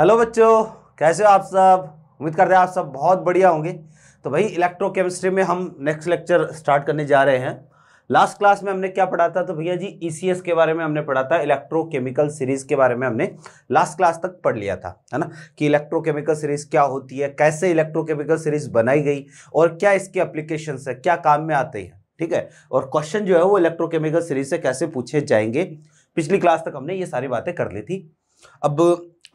hello बच्चों कैसे हो आप सब उम्मीद करते हैं आप सब बहुत बढ़िया होंगे तो भाई इलेक्ट्रोकेमिस्ट्री में हम नेक्स्ट लेक्चर स्टार्ट करने जा रहे हैं लास्ट क्लास में हमने क्या पढ़ा था तो भैया जी ईसीएस e के बारे में हमने पढ़ा था इलेक्ट्रोकेमिकल सीरीज के बारे में हमने लास्ट क्लास तक पढ़ लिया था है ना कि इलेक्ट्रोकेमिकल सीरीज क्या होती है कैसे इलेक्ट्रोकेमिकल सीरीज बनाई गई और क्या इसके अप्लीकेशन है क्या काम में आते हैं ठीक है और क्वेश्चन जो है वो इलेक्ट्रोकेमिकल सीरीज से कैसे पूछे जाएंगे पिछली क्लास तक हमने ये सारी बातें कर ली थी अब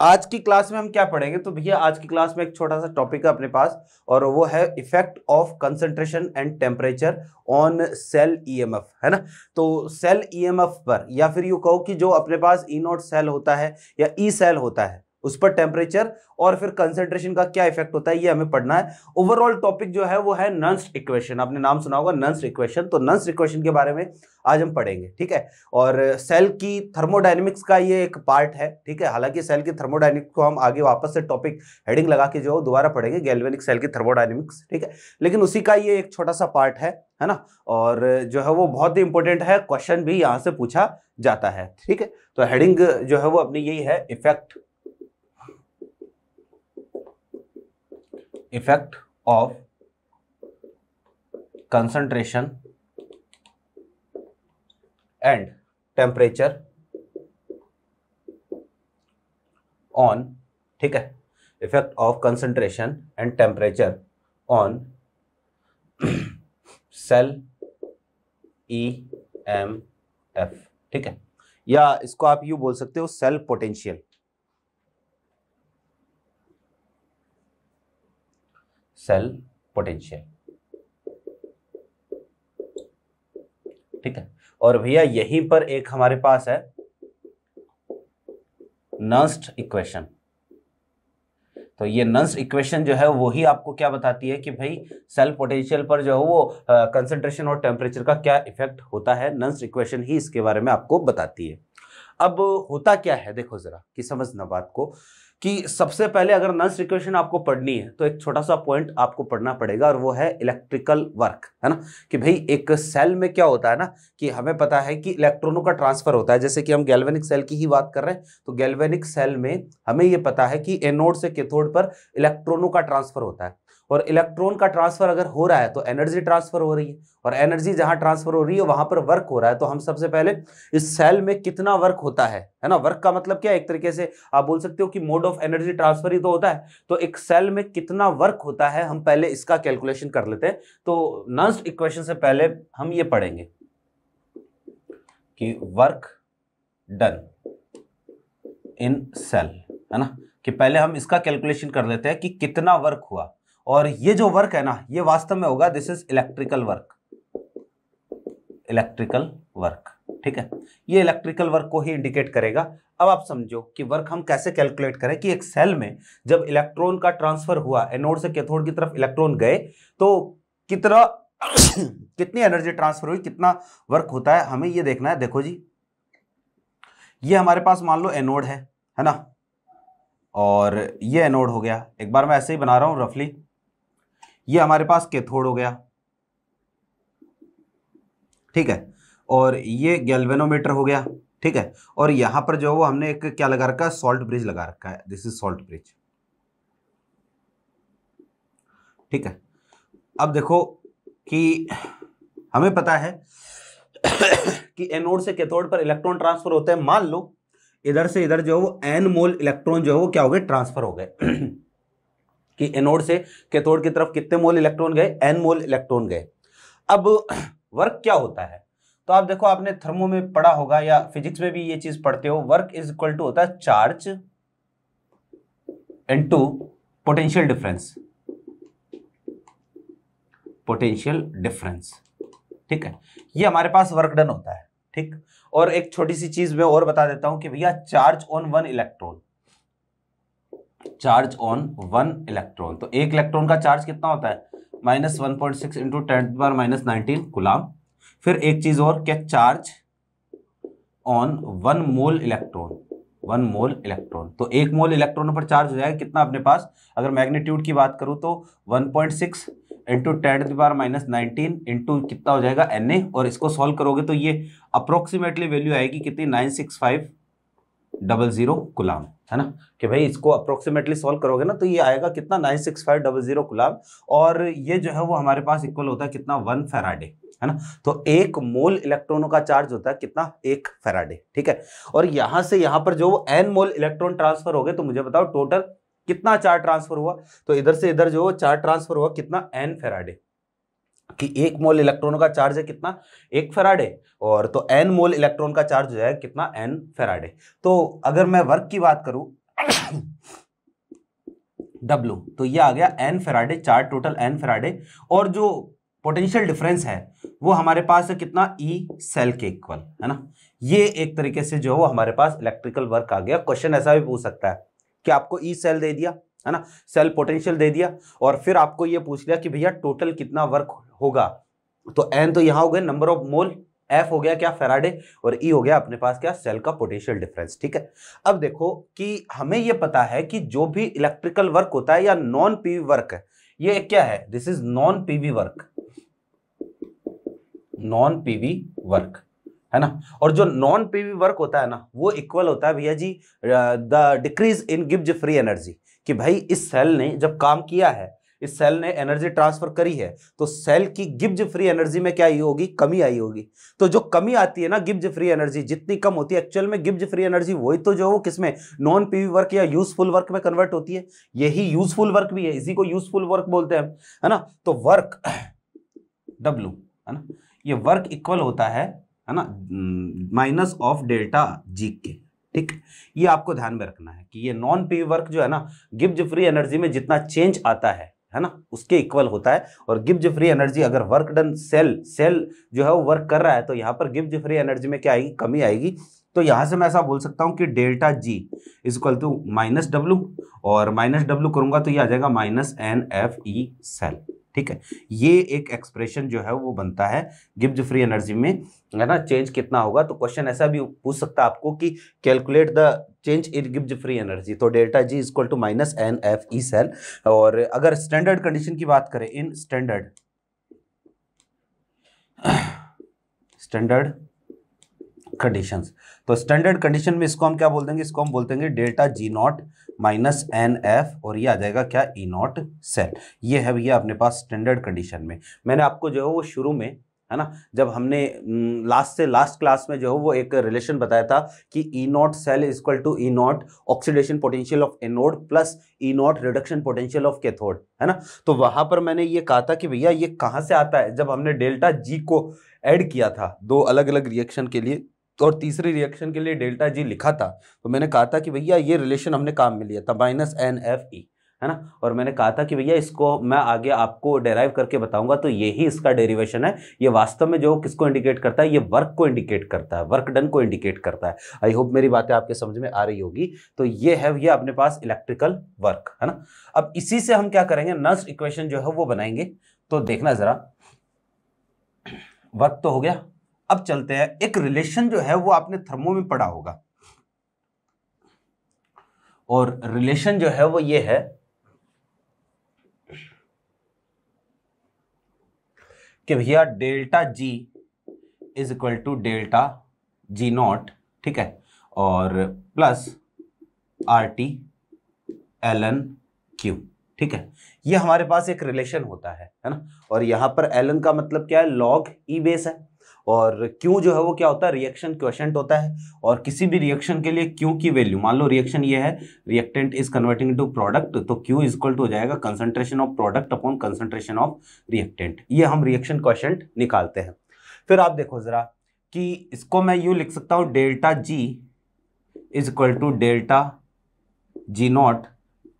आज की क्लास में हम क्या पढ़ेंगे तो भैया आज की क्लास में एक छोटा सा टॉपिक है अपने पास और वो है effect of concentration and temperature on cell EMF है ना तो सेल ईएमएफ e पर या फिर यू कहो कि जो अपने पास ई नॉट सेल होता है या ई e सेल होता है उस पर टेम्परेचर और फिर कंसेंट्रेशन का क्या इफेक्ट होता है ये हमें पढ़ना है ओवरऑल टॉपिक जो है वो है नंस इक्वेशन आपने नाम सुना होगा नंस इक्वेशन तो नंस इक्वेशन के बारे में आज हम पढ़ेंगे ठीक है और सेल की थर्मोडाइनमिक्स का ये एक पार्ट है ठीक है हालांकि सेल की थर्मोडाइनमिक्स को हम आगे वापस से टॉपिक हेडिंग लगा के जो दोबारा पढ़ेंगे गैल्वेनिक सेल की थर्मोडाइनमिक्स ठीक है लेकिन उसी का ये एक छोटा सा पार्ट है है ना और जो है वो बहुत ही इंपॉर्टेंट है क्वेश्चन भी यहाँ से पूछा जाता है ठीक है तो हेडिंग जो है वो अपनी यही है effect effect of concentration and temperature on ठीक है effect of concentration and temperature on cell E M F ठीक है या इसको आप यू बोल सकते हो सेल पोटेंशियल सेल पोटेंशियल ठीक है और भैया यहीं पर एक हमारे पास है नस्ट इक्वेशन तो ये नंस इक्वेशन जो है वही आपको क्या बताती है कि भाई सेल पोटेंशियल पर जो है वो कंसंट्रेशन और टेम्परेचर का क्या इफेक्ट होता है नंस इक्वेशन ही इसके बारे में आपको बताती है अब होता क्या है देखो ज़रा कि समझना बात को कि सबसे पहले अगर नंस इक्वेशन आपको पढ़नी है तो एक छोटा सा पॉइंट आपको पढ़ना पड़ेगा और वो है इलेक्ट्रिकल वर्क है ना कि भाई एक सेल में क्या होता है ना कि हमें पता है कि इलेक्ट्रॉनों का ट्रांसफर होता है जैसे कि हम गैल्वेनिक सेल की ही बात कर रहे हैं तो गैल्वेनिक सेल में हमें ये पता है कि एनोड से केथोड पर इलेक्ट्रॉनों का ट्रांसफर होता है और इलेक्ट्रॉन का ट्रांसफर अगर हो रहा है तो एनर्जी ट्रांसफर हो रही है और एनर्जी जहां ट्रांसफर हो रही है वहां पर वर्क हो रहा है तो हम सबसे पहले इस सेल में कितना वर्क होता है है ना वर्क का मतलब क्या एक तरीके से आप बोल सकते हो कि मोड ऑफ एनर्जी ट्रांसफर ही तो होता है तो एक सेल में कितना वर्क होता है हम पहले इसका कैलकुलेशन कर लेते हैं तो नर्स्ट इक्वेशन से पहले हम ये पढ़ेंगे कि वर्क डन इन सेल है ना कि पहले हम इसका कैलकुलेशन कर लेते हैं कि कितना वर्क हुआ और ये जो वर्क है ना ये वास्तव में होगा this is electrical work electrical work ठीक है ये इलेक्ट्रिकल वर्क को ही इंडिकेट करेगा अब आप समझो कि वर्क हम कैसे कैलकुलेट करें कि एक सेल में जब इलेक्ट्रॉन का ट्रांसफर हुआ एनोड से कैथोड की तरफ इलेक्ट्रॉन गए तो कितना कितनी एनर्जी ट्रांसफर हुई कितना वर्क होता है हमें ये देखना है देखो जी ये हमारे पास मान लो एनोड है है ना और ये एनोड हो गया एक बार मैं ऐसे ही बना रहा हूँ रफली ये हमारे पास कैथोड हो गया ठीक है और ये गैल्वेनोमीटर हो गया ठीक है और यहां पर जो वो हमने एक क्या लगा रखा है सॉल्ट ब्रिज लगा रखा है दिस इज सॉल्ट ब्रिज ठीक है अब देखो कि हमें पता है कि एनोड से कैथोड पर इलेक्ट्रॉन ट्रांसफर होते हैं मान लो इधर से इधर जो है वो एन मोल इलेक्ट्रॉन जो है वो क्या हो गए ट्रांसफर हो गए कि एनोड से कैथोड की तरफ कितने मोल इलेक्ट्रॉन गए एन मोल इलेक्ट्रॉन गए अब वर्क क्या होता है तो आप देखो आपने थर्मो में पढ़ा होगा या फिजिक्स में भी ये चीज पढ़ते हो वर्क इज इक्वल टू होता है charge into potential difference potential difference ठीक है ये हमारे पास वर्क डन होता है ठीक और एक छोटी सी चीज मैं और बता देता हूं कि भैया charge on one electron charge on one electron तो एक इलेक्ट्रॉन का चार्ज कितना होता है minus one point six into ten बार माइनस नाइनटीन गुलाम फिर एक चीज और क्या charge on one mole electron one mole electron तो एक मोल इलेक्ट्रॉन पर चार्ज हो जाएगा कितना अपने पास अगर मैग्नीट्यूड की बात करूं तो one point six into ten बार माइनस नाइनटीन इंटू कितना हो जाएगा एन ए और इसको सॉल्व करोगे तो ये अप्रोक्सीमेटली वैल्यू आएगी कितनी nine six five double zero coulomb है ना कि भाई इसको अप्रोक्सीमेटली सॉल्व करोगे ना तो ये आएगा कितना nine six five double zero coulomb और ये जो है वो हमारे पास इक्वल होता है कितना वन फेराडे है ना तो एक मोल इलेक्ट्रॉनों का चार्ज होता है कितना एक फेराडे ठीक है और यहाँ से यहाँ पर जो एन मोल इलेक्ट्रॉन ट्रांसफर हो गए तो मुझे बताओ टोटल कितना चार्ज ट्रांसफर हुआ तो इधर से इधर जो चार्ज ट्रांसफर हुआ कितना एन फेराडे कि एक मोल इलेक्ट्रॉन का चार्ज है कितना एक फेराडे और तो एन मोल इलेक्ट्रॉन का चार्ज है कितना एन फेराडे तो अगर मैं वर्क की बात करूं डब्लू तो ये आ गया एन फेराडे चार टोटल एन फेराडे और जो पोटेंशियल डिफरेंस है वो हमारे पास है कितना ई e सेल के इक्वल है ना ये एक तरीके से जो है वो हमारे पास इलेक्ट्रिकल वर्क आ गया क्वेश्चन ऐसा भी पूछ सकता है कि आपको ई e सेल दे दिया है ना सेल पोटेंशियल दे दिया और फिर आपको ये पूछ लिया कि भैया टोटल कितना वर्क होगा तो एन तो यहाँ हो गया नंबर ऑफ मोल एफ हो गया क्या फेराडे और ई e हो गया अपने पास क्या सेल का पोटेंशियल डिफरेंस ठीक है अब देखो कि हमें ये पता है कि जो भी इलेक्ट्रिकल वर्क होता है या नॉन पीवी वर्क है ये क्या है this is non PV work non PV work है ना और जो नॉन पीवी वर्क होता है ना वो इक्वल होता है भैया ji the decrease in Gibbs free energy कि भाई इस सेल ने जब काम किया है इस सेल ने एनर्जी ट्रांसफर करी है तो सेल की गिब्ज फ्री एनर्जी में क्या आई होगी कमी आई होगी तो जो कमी आती है ना गिब्ज फ्री एनर्जी जितनी कम होती है एक्चुअल में गिब्ज फ्री एनर्जी वही तो जो वो किसमें नॉन पीवी वर्क या यूजफुल वर्क में कन्वर्ट होती है यही यूजफुल वर्क भी है इसी को यूजफुल वर्क बोलते हैं है ना तो वर्क डब्लू है ना ये वर्क इक्वल होता है है ना माइनस ऑफ डेल्टा जी के ठीक ये आपको ध्यान में रखना है कि ये नॉन पे वर्क जो है ना गिब्ज फ्री एनर्जी में जितना चेंज आता है है ना उसके इक्वल होता है और गिब्ज फ्री एनर्जी अगर वर्क डन सेल सेल जो है वो वर्क कर रहा है तो यहाँ पर गिब्ज फ्री एनर्जी में क्या आएगी कमी आएगी तो यहाँ से मैं ऐसा बोल सकता हूँ कि delta G is equal to minus W और माइनस डब्ल्यू करूँगा तो ये आ जाएगा minus N F E cell ठीक है ये एक एक्सप्रेशन जो है वो बनता है गिब्ज फ्री एनर्जी में है ना चेंज कितना होगा तो क्वेश्चन ऐसा भी पूछ सकता है आपको कि calculate the change in Gibbs free energy तो delta G is to minus N F E cell और अगर स्टैंडर्ड कंडीशन की बात करें इन स्टैंडर्ड स्टैंडर्ड कंडीशंस तो स्टैंडर्ड कंडीशन में इसको हम क्या बोल देंगे इसको हम बोल देंगे delta G naught minus N F और ये आ जाएगा क्या ई e नॉट सेल ये है भैया अपने पास स्टैंडर्ड कंडीशन में मैंने आपको जो है वो शुरू में है ना जब हमने लास्ट हम्म, से लास्ट क्लास में जो है वो एक रिलेशन बताया था कि E e naught cell is equal to E e naught oxidation potential of anode plus E naught reduction potential of cathode है ना तो वहां पर मैंने ये कहा था कि भैया ये कहाँ से आता है जब हमने डेल्टा जी को ऐड किया था दो अलग अलग रिएक्शन के लिए और तीसरे रिएक्शन के लिए डेल्टा जी लिखा था तो मैंने कहा था कि भैया ये रिलेशन हमने काम में लिया था माइनस एन एफ ई है ना और मैंने कहा था कि भैया इसको मैं आगे आपको डेराइव करके बताऊंगा तो यही इसका डेरिवेशन है ये वास्तव में जो किसको इंडिकेट करता है ये वर्क को इंडिकेट करता है वर्क डन को इंडिकेट करता है आई होप मेरी बातें आपके समझ में आ रही होगी तो ये है ये अपने पास इलेक्ट्रिकल वर्क है ना अब इसी से हम क्या करेंगे नर्स इक्वेशन जो है वो बनाएंगे तो देखना ज़रा वर्क तो हो गया अब चलते हैं एक रिलेशन जो है वो आपने थर्मो में पढ़ा होगा और रिलेशन जो है वो ये है कि भैया delta G is equal to delta G naught ठीक है और plus R T L N Q ठीक है ये हमारे पास एक रिलेशन होता है है ना और यहां पर एल का मतलब क्या है लॉग ई बेस है और क्यों जो है वो क्या होता है रिएक्शन क्वेश्चन होता है और किसी भी रिएक्शन के लिए क्यों की वैल्यू मान लो रिएक्शन ये है reactant is converting to product तो क्यू इज इक्वल टू हो जाएगा concentration of product upon concentration of reactant ये हम रिएक्शन क्वेश्चन निकालते हैं फिर आप देखो ज़रा कि इसको मैं यू लिख सकता हूँ delta G is equal to delta G not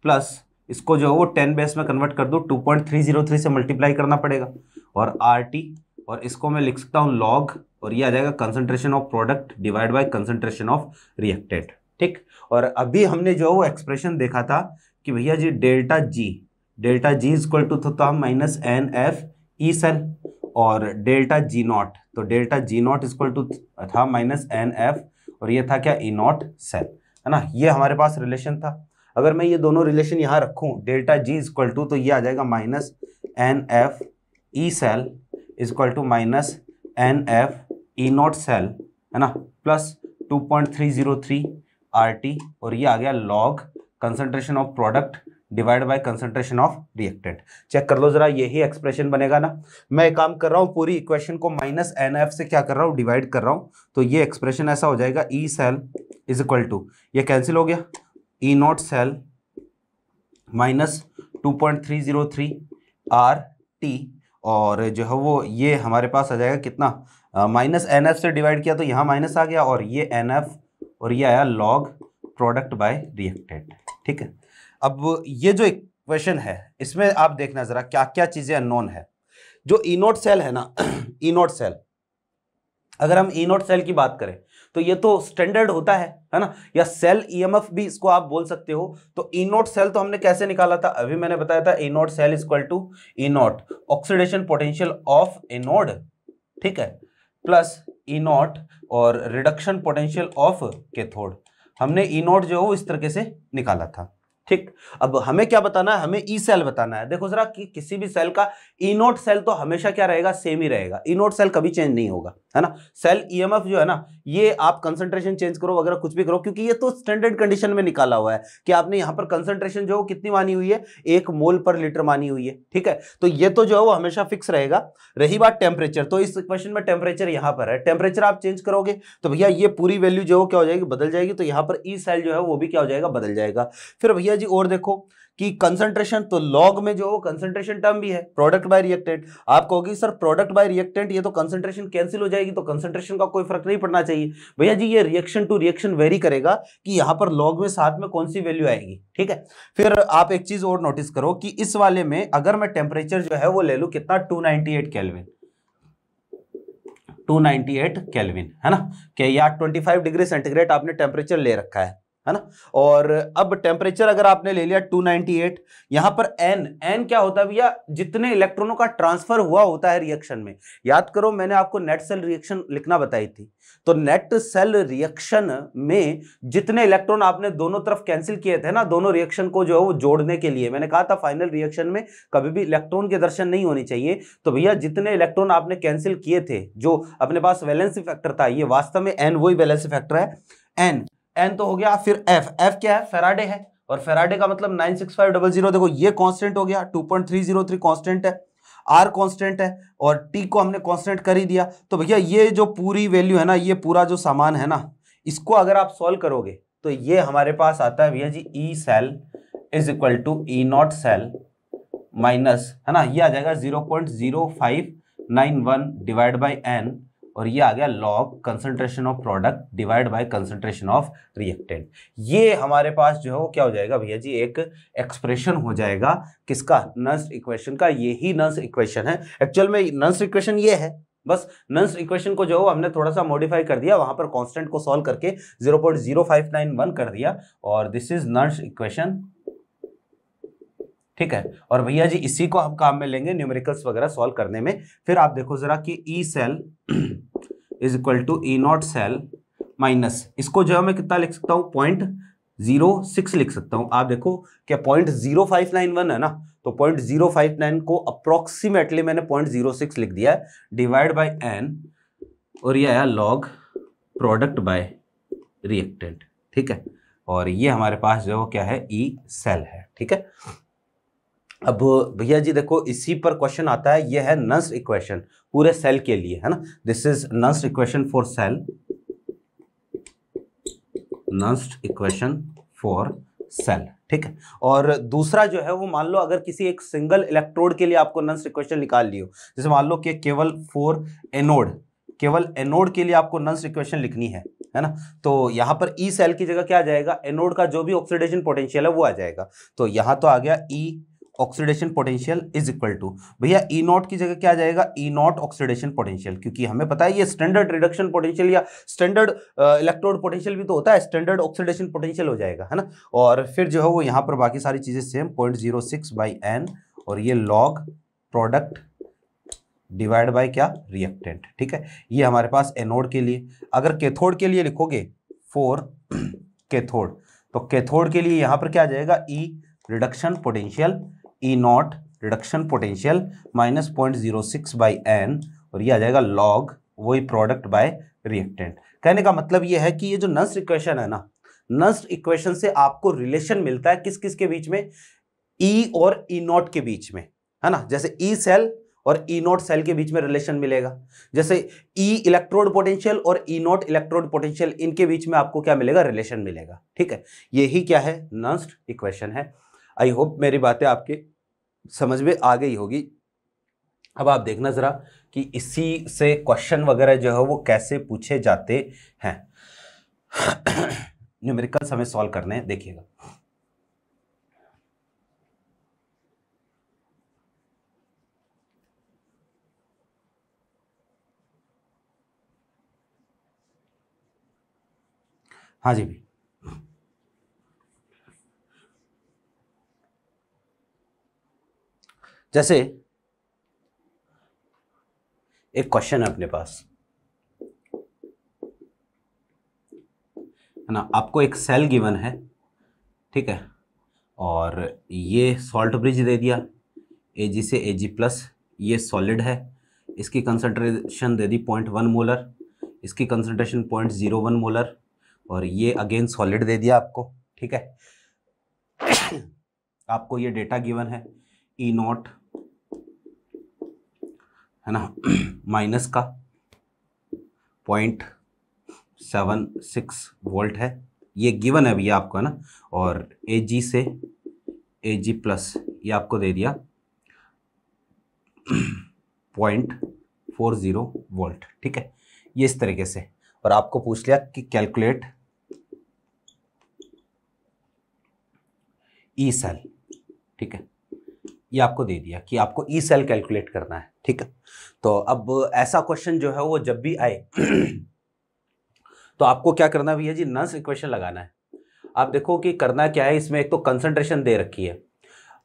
plus इसको जो है वो टेन बेस में कन्वर्ट कर दो two point three zero three से मल्टीप्लाई करना पड़ेगा और आर टी और इसको मैं लिख सकता हूँ लॉग और ये आ जाएगा concentration of product divide by concentration of reacted ठीक और अभी हमने जो वो एक्सप्रेशन देखा था कि भैया ji delta G delta G is equal to था minus N F E cell और डेल्टा जी नॉट तो delta G naught equal to था माइनस एन एफ और ये था क्या ई नॉट सेल है ना ये हमारे पास रिलेशन था अगर मैं ये दोनों रिलेशन यहाँ रखूँ डेल्टा जी इक्वल टू तो ये आ जाएगा minus N F E cell is equal to minus N F E not cell है ना plus two point three zero three R T और ये आ गया log concentration of product divide by concentration of reactant check कर लो जरा यही एक्सप्रेशन बनेगा ना मैं काम कर रहा हूँ पूरी इक्वेशन को माइनस एन एफ से क्या कर रहा हूँ डिवाइड कर रहा हूँ तो ये एक्सप्रेशन ऐसा हो जाएगा E cell is equal to ये कैंसिल हो गया E not cell minus two point three zero three R T और जो है वो ये हमारे पास आ जाएगा कितना माइनस एन एफ से डिवाइड किया तो यहाँ माइनस आ गया और ये एन एफ और ये आया लॉग प्रोडक्ट बाय रिएक्टेड ठीक है अब ये जो क्वेश्चन है इसमें आप देखना ज़रा क्या क्या चीज़ें अननोन है जो इनोट सेल है ना इनोट सेल अगर हम इनोट सेल की बात करें तो ये तो स्टैंडर्ड होता है है ना या सेल ईएमएफ e भी इसको आप बोल सकते हो तो ई नॉट सेल तो हमने कैसे निकाला था अभी मैंने बताया था E not cell equal to E naught oxidation potential of anode ठीक है प्लस ई नॉट और रिडक्शन पोटेंशियल ऑफ कैथोड हमने ई e नॉट जो है वो इस तरीके से निकाला था ठीक अब हमें क्या बताना है हमें ई e सेल बताना है देखो जरा कि किसी भी सेल का ई नोट सेल तो हमेशा क्या रहेगा सेम ही रहेगा ई नोट सेल कभी चेंज नहीं होगा है ना सेल ईएमएफ e जो है ना ये आप कंसंट्रेशन चेंज करो वगैरह कुछ भी करो क्योंकि ये तो स्टैंडर्ड कंडीशन में निकाला हुआ है कि आपने यहां पर कंसंट्रेशन जो कितनी मानी हुई है एक मोल पर लीटर मानी हुई है ठीक है तो ये तो जो है वो हमेशा फिक्स रहेगा रही बात टेम्परेचर तो इस क्वेश्चन में टेम्परेचर यहां पर है टेम्परेचर आप चेंज करोगे तो भैया ये पूरी वैल्यू जो क्या हो जाएगी बदल जाएगी तो यहां पर ई e सेल जो है वो भी क्या हो जाएगा बदल जाएगा फिर भैया है जी और देखो कि कंसंट्रेशन तो लॉग में जो वो कंसंट्रेशन टर्म भी है प्रोडक्ट बाय रिएक्टेंट आप कहोगे सर प्रोडक्ट बाय रिएक्टेंट ये तो कंसंट्रेशन कैंसिल हो जाएगी तो कंसंट्रेशन का कोई फर्क नहीं पड़ना चाहिए भैया जी ये रिएक्शन टू रिएक्शन वेरी करेगा कि यहां पर लॉग में साथ में कौन सी वैल्यू आएगी ठीक है फिर आप एक चीज और नोटिस करो कि इस वाले में अगर मैं टेम्परेचर जो है वो ले लू कितना टू नाइनटी 298 केल्विन है ना कि या 25 डिग्री सेंटीग्रेड आपने टेम्परेचर ले रखा है है ना और अब टेम्परेचर अगर आपने ले लिया 298 यहां पर एन एन क्या होता है भैया जितने इलेक्ट्रॉनों का ट्रांसफर हुआ होता है रिएक्शन में याद करो मैंने आपको नेट सेल रिएक्शन लिखना बताई थी तो नेट सेल रिएक्शन में जितने इलेक्ट्रॉन आपने दोनों तरफ कैंसिल किए थे ना दोनों रिएक्शन को जो है वो जोड़ने के लिए मैंने कहा था फाइनल रिएक्शन में कभी भी इलेक्ट्रॉन के दर्शन नहीं होने चाहिए तो भैया जितने इलेक्ट्रॉन आपने कैंसिल किए थे जो अपने पास वैलेंस फैक्टर था ये वास्तव में एन वही वैलेंस फैक्टर है एन एन तो हो गया फिर एफ एफ क्या है फेराडे है और फेराडे का मतलब nine six five double zero देखो ये कांस्टेंट हो गया two point three zero three constant है आर कांस्टेंट है और टी को हमने कांस्टेंट कर ही दिया तो भैया ये जो पूरी वैल्यू है ना ये पूरा जो सामान है ना इसको अगर आप सॉल्व करोगे तो ये हमारे पास आता है भैया ji E cell is equal to E not cell minus है ना ये आ जाएगा zero point zero five nine one divide by N और ये आ गया log concentration of product divide by concentration of reactant ये हमारे पास जो है वो क्या हो जाएगा भैया जी एक एक्सप्रेशन हो जाएगा किसका नंस इक्वेशन का ये ही नर्स इक्वेशन है एक्चुअल में नंस इक्वेशन ये है बस नंस इक्वेशन को जो हमने थोड़ा सा मॉडिफाई कर दिया वहां पर कॉन्स्टेंट को सॉल्व करके 0.0591 कर दिया और दिस इज नंस इक्वेशन ठीक है और भैया जी इसी को हम काम में लेंगे न्यूमेरिकल्स वगैरह सॉल्व करने में फिर आप देखो जरा कि E e cell is equal to E not cell minus इसको जो है मैं कितना लिख सकता हूँ पॉइंट जीरो सिक्स लिख सकता हूँ आप देखो क्या point zero five nine one है ना तो पॉइंट जीरो फाइव नाइन को अप्रोक्सीमेटली मैंने पॉइंट जीरो सिक्स लिख दिया है डिवाइड बाय एन और ये आया लॉग प्रोडक्ट बाय रिएक्टेंट ठीक है और ये हमारे पास जो क्या है ई e सेल है ठीक है अब भैया जी देखो इसी पर क्वेश्चन आता है ये है नंस इक्वेशन पूरे सेल के लिए है ना दिस इज नंस equation for cell Nernst equation for cell ठीक है और दूसरा जो है वो मान लो अगर किसी एक सिंगल इलेक्ट्रोड के लिए आपको नंस इक्वेशन निकाल लियो जैसे मान लो कि केवल फोर एनोड केवल एनोड के लिए आपको नंस इक्वेशन लिखनी है है ना तो यहां पर ई e सेल की जगह क्या आ जाएगा एनोड का जो भी ऑक्सीडेशन पोटेंशियल है वो आ जाएगा तो यहां तो आ गया E e, oxidation potential is equal to भैया ई e नॉट की जगह क्या आ जाएगा ई नॉट ऑक्सीडेशन पोटेंशियल क्योंकि हमें पता है ये स्टैंडर्ड रिडक्शन पोटेंशियल या स्टैंडर्ड इलेक्ट्रोड पोटेंशियल भी तो होता है स्टैंडर्ड ऑक्सीडेशन पोटेंशियल हो जाएगा है ना और फिर जो है वो यहाँ पर बाकी सारी चीज़ें same point zero six by N और ये लॉग प्रोडक्ट डिवाइड बाई क्या रिएक्टेंट ठीक है ये हमारे पास एनोड के लिए अगर कैथोड के लिए लिखोगे फोर कैथोड तो कैथोड के लिए यहाँ पर क्या आ जाएगा E reduction potential E naught reduction potential minus point zero six by N और ये आ जाएगा लॉग वही प्रोडक्ट बाय रिएक्टेंट कहने का मतलब ये है कि ये जो नस्ट इक्वेशन है ना नस्ट इक्वेशन से आपको रिलेशन मिलता है किस किस के बीच में ई e और ई e नॉट के बीच में है ना जैसे ई e सेल और ई नॉट सेल के बीच में रिलेशन मिलेगा जैसे ई इलेक्ट्रोड पोटेंशियल और ई नॉट इलेक्ट्रोड पोटेंशियल इनके बीच में आपको क्या मिलेगा रिलेशन मिलेगा ठीक है यही क्या है नस्ट इक्वेशन है आई होप मेरी बातें आपके समझ में आ गई होगी अब आप देखना ज़रा कि इसी से क्वेश्चन वगैरह जो है वो कैसे पूछे जाते हैं न्यूमेरिकल समय सॉल्व करने हैं देखिएगा हाँ जी भी जैसे एक क्वेश्चन है अपने पास है ना आपको एक सेल गिवन है ठीक है और ये सॉल्ट ब्रिज दे दिया ए जी से ए जी प्लस ये सॉलिड है इसकी कंसनट्रेशन दे दी पॉइंट वन मोलर इसकी concentration point zero one molar और ये अगेन सॉलिड दे दिया आपको ठीक है आपको ये डेटा गिवन है ई e नॉट है ना माइनस का पॉइंट सेवन सिक्स वोल्ट है ये गिवन है भैया आपको है ना और ए जी से ए जी प्लस ये आपको दे दिया पॉइंट फोर ज़ीरो वोल्ट ठीक है ये इस तरीके से और आपको पूछ लिया कि कैलकुलेट ई सेल ठीक है ये आपको दे दिया कि आपको ई सेल कैलकुलेट करना है ठीक है तो अब ऐसा क्वेश्चन जो है वो जब भी आए तो आपको क्या करना भैया जी नस इक्वेशन लगाना है आप देखो कि करना क्या है इसमें एक तो कंसंट्रेशन दे रखी है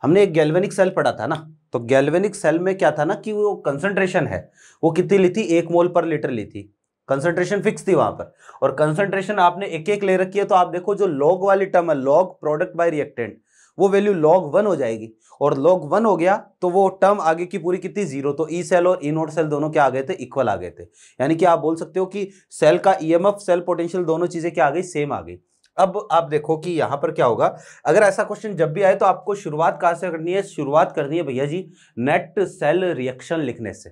हमने एक गैल्वेनिक सेल पढ़ा था ना तो गैल्वेनिक सेल में क्या था ना कि वो कंसनट्रेशन है वो कितनी ली थी एक मोल पर लीटर ली थी कंसंट्रेशन फिक्स थी वहां पर और कंसंट्रेशन आपने एक एक ले रखी है तो आप देखो जो लॉग वाली टर्म है लॉग प्रोडक्ट बाय रिएक्टेंट वो वैल्यू लॉग वन हो जाएगी और लॉग वन हो गया तो वो टर्म आगे की पूरी कितनी जीरो तो ई e सेल और ई नोट सेल दोनों क्या आ गए थे इक्वल आ गए थे यानी कि आप बोल सकते हो कि सेल का ई सेल पोटेंशियल दोनों चीजें क्या आ गई सेम आ गई अब आप देखो कि यहां पर क्या होगा अगर ऐसा क्वेश्चन जब भी आए तो आपको शुरुआत कहाँ से करनी है शुरुआत करनी है भैया जी नेट सेल रिएक्शन लिखने से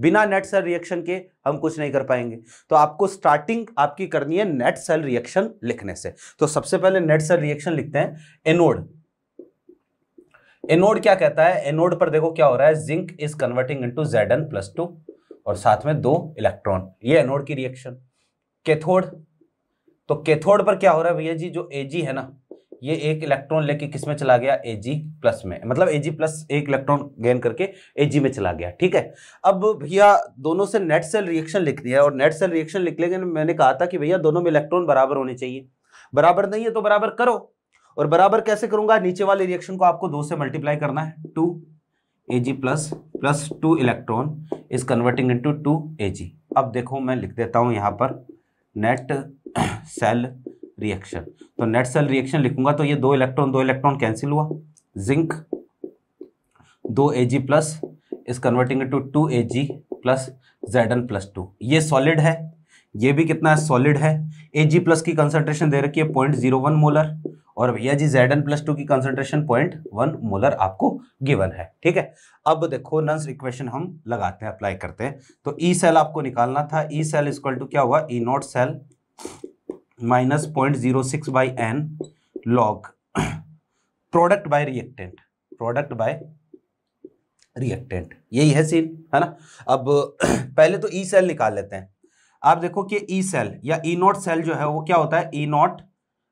बिना नेट सेल रिएक्शन के हम कुछ नहीं कर पाएंगे तो आपको स्टार्टिंग आपकी करनी है नेट सेल रिएक्शन लिखने से तो सबसे पहले नेट सेल रिएक्शन लिखते हैं एनोड एनोड क्या कहता है एनोड पर देखो क्या हो रहा है zinc is converting into Z plus two और साथ में दो इलेक्ट्रॉन ये एनोड की रिएक्शन कैथोड तो कैथोड पर क्या हो रहा है भैया जी जो एजी है ना ये एक इलेक्ट्रॉन लेके किस में चला गया एजी प्लस में मतलब एजी प्लस एक इलेक्ट्रॉन गेन करके एजी में चला गया ठीक है अब भैया दोनों से नेट सेल रिएक्शन लिख दिया और नेट सेल रिएक्शन लिख लेकिन मैंने कहा था कि भैया दोनों में इलेक्ट्रॉन बराबर होने चाहिए बराबर नहीं है तो बराबर करो और बराबर कैसे करूंगा नीचे वाले रिएक्शन को आपको दो से मल्टीप्लाई करना है two A G plus plus two electron is converting into two A G अब देखो मैं लिख देता हूं यहां पर नेट सेल रिएक्शन तो नेट सेल रिएक्शन लिखूंगा तो ये दो इलेक्ट्रॉन दो इलेक्ट्रॉन कैंसिल हुआ जिंक दो A G plus is converting into two A G plus Z N plus two ये सॉलिड है ये भी कितना है सॉलिड है ए जी प्लस की कंसंट्रेशन दे रखी है पॉइंट जीरो वन मोलर और भैया ji Z N plus two की कंसंट्रेशन पॉइंट वन मोलर आपको गिवन है ठीक है अब देखो नंस इक्वेशन हम लगाते हैं अप्लाई करते हैं तो ई e सेल आपको निकालना था ई सेल इजक्वल टू क्या हुआ E not cell minus point zero six by N log product by reactant product by reactant यही है सीन है ना अब पहले तो ई e सेल निकाल लेते हैं आप देखो कि ई e सेल या ई नॉट सेल जो है वो क्या होता है ई e नॉट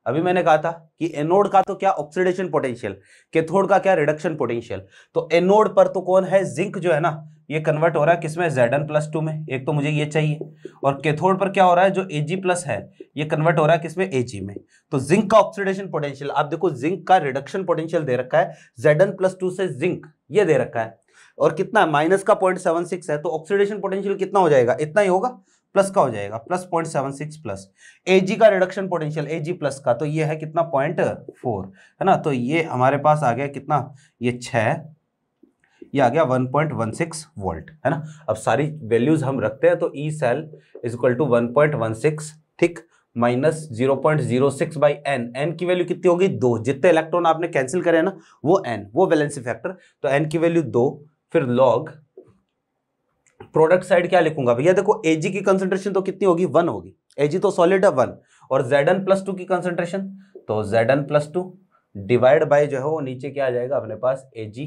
अभी मैंने कहा था कि एनोड का तो क्या ऑक्सीडेशन पोटेंशियल केथोड का क्या रिडक्शन पोटेंशियल तो एनोड पर तो कौन है जिंक जो है ना ये कन्वर्ट हो रहा है किसमें जेड एन प्लस टू में एक तो मुझे ये चाहिए और कैथोड पर क्या हो रहा है जो ए जी प्लस है ये कन्वर्ट हो रहा है किसमें ए जी में तो जिंक का ऑक्सीडेशन पोटेंशियल आप देखो जिंक का रिडक्शन पोटेंशियल दे रखा है जेड एन प्लस टू से जिंक ये दे रखा है और कितना माइनस का पॉइंट सेवन सिक्स है तो ऑक्सीडेशन पोटेंशियल कितना हो जाएगा इतना ही होगा प्लस का हो जाएगा plus point seven six plus A G का reduction potential A G plus का तो ये है कितना पॉइंट फोर है ना तो ये हमारे पास आ गया कितना ये छः ये आ गया 1.16 वोल्ट है ना अब सारी वैल्यूज हम रखते हैं तो E cell is equal to one point ठीक minus zero point zero six by N N की वैल्यू कितनी होगी दो जितने इलेक्ट्रॉन आपने कैंसिल करे ना वो एन वो बैलेंसिंग फैक्टर तो एन की वैल्यू दो फिर लॉग प्रोडक्ट साइड क्या लिखूंगा भैया देखो एजी की कंसेंट्रेशन तो कितनी होगी वन होगी एजी तो सॉलिड है वन और जेड एन प्लस टू की कंसेंट्रेशन तो Z N plus two divide by जो है वो नीचे क्या आ जाएगा अपने पास ए जी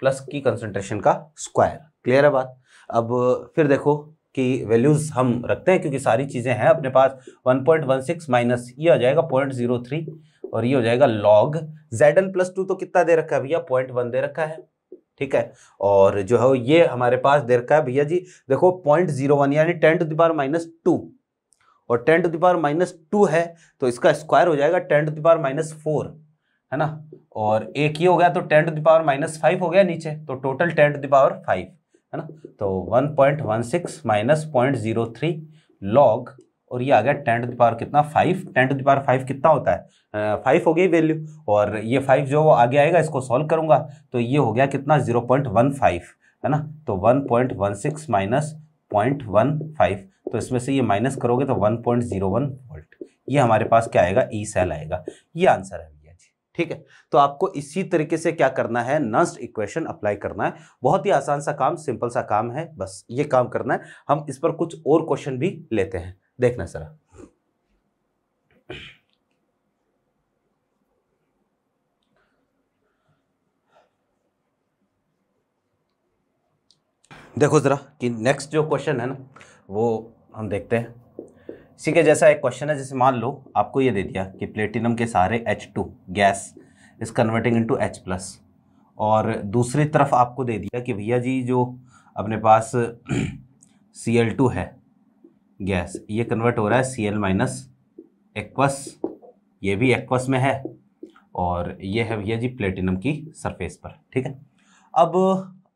प्लस की कंसनट्रेशन का स्क्वायर क्लियर है बात अब फिर देखो कि वैल्यूज़ हम रखते हैं क्योंकि सारी चीज़ें हैं अपने पास 1.16 माइनस ये हो जाएगा 0.03 और ये हो जाएगा log Z N plus two तो कितना दे रखा है भैया पॉइंट वन दे रखा है ठीक है और जो है ये हमारे पास देर का है भैया जी देखो पॉइंट जीरो वन यानी ten to the power minus two और ten to the power minus two है तो इसका स्क्वायर हो जाएगा ten to the power minus four है ना और एक ही हो गया तो ten to the power minus five हो गया नीचे तो total ten to the power five है ना तो one point one six minus point zero three log और ये आ गया टेंट टू दावर कितना five ten to the power five कितना होता है फाइव हो गई वैल्यू और ये फाइव जो आगे आएगा इसको सॉल्व करूंगा तो ये हो गया कितना जीरो पॉइंट वन फाइव है ना तो one point one six minus point one five तो इसमें से ये माइनस करोगे तो one point zero one volt ये हमारे पास क्या आएगा ई e सेल आएगा ये आंसर है ठीक है तो आपको इसी तरीके से क्या करना है नस्ट इक्वेशन अप्लाई करना है बहुत ही आसान सा काम सिंपल सा काम है बस ये काम करना है हम इस पर कुछ और क्वेश्चन भी लेते हैं देखना सर देखो ज़रा कि नेक्स्ट जो क्वेश्चन है ना वो हम देखते हैं इसी के जैसा एक क्वेश्चन है जैसे मान लो आपको ये दे दिया कि प्लेटिनम के सारे H2 gas is converting into H plus और दूसरी तरफ आपको दे दिया कि भैया जी जो अपने पास Cl2 है गैस ये कन्वर्ट हो रहा है सी एल माइनस एक्वस ये भी एक्वस में है और ये है भैया जी प्लेटिनम की सरफेस पर ठीक है अब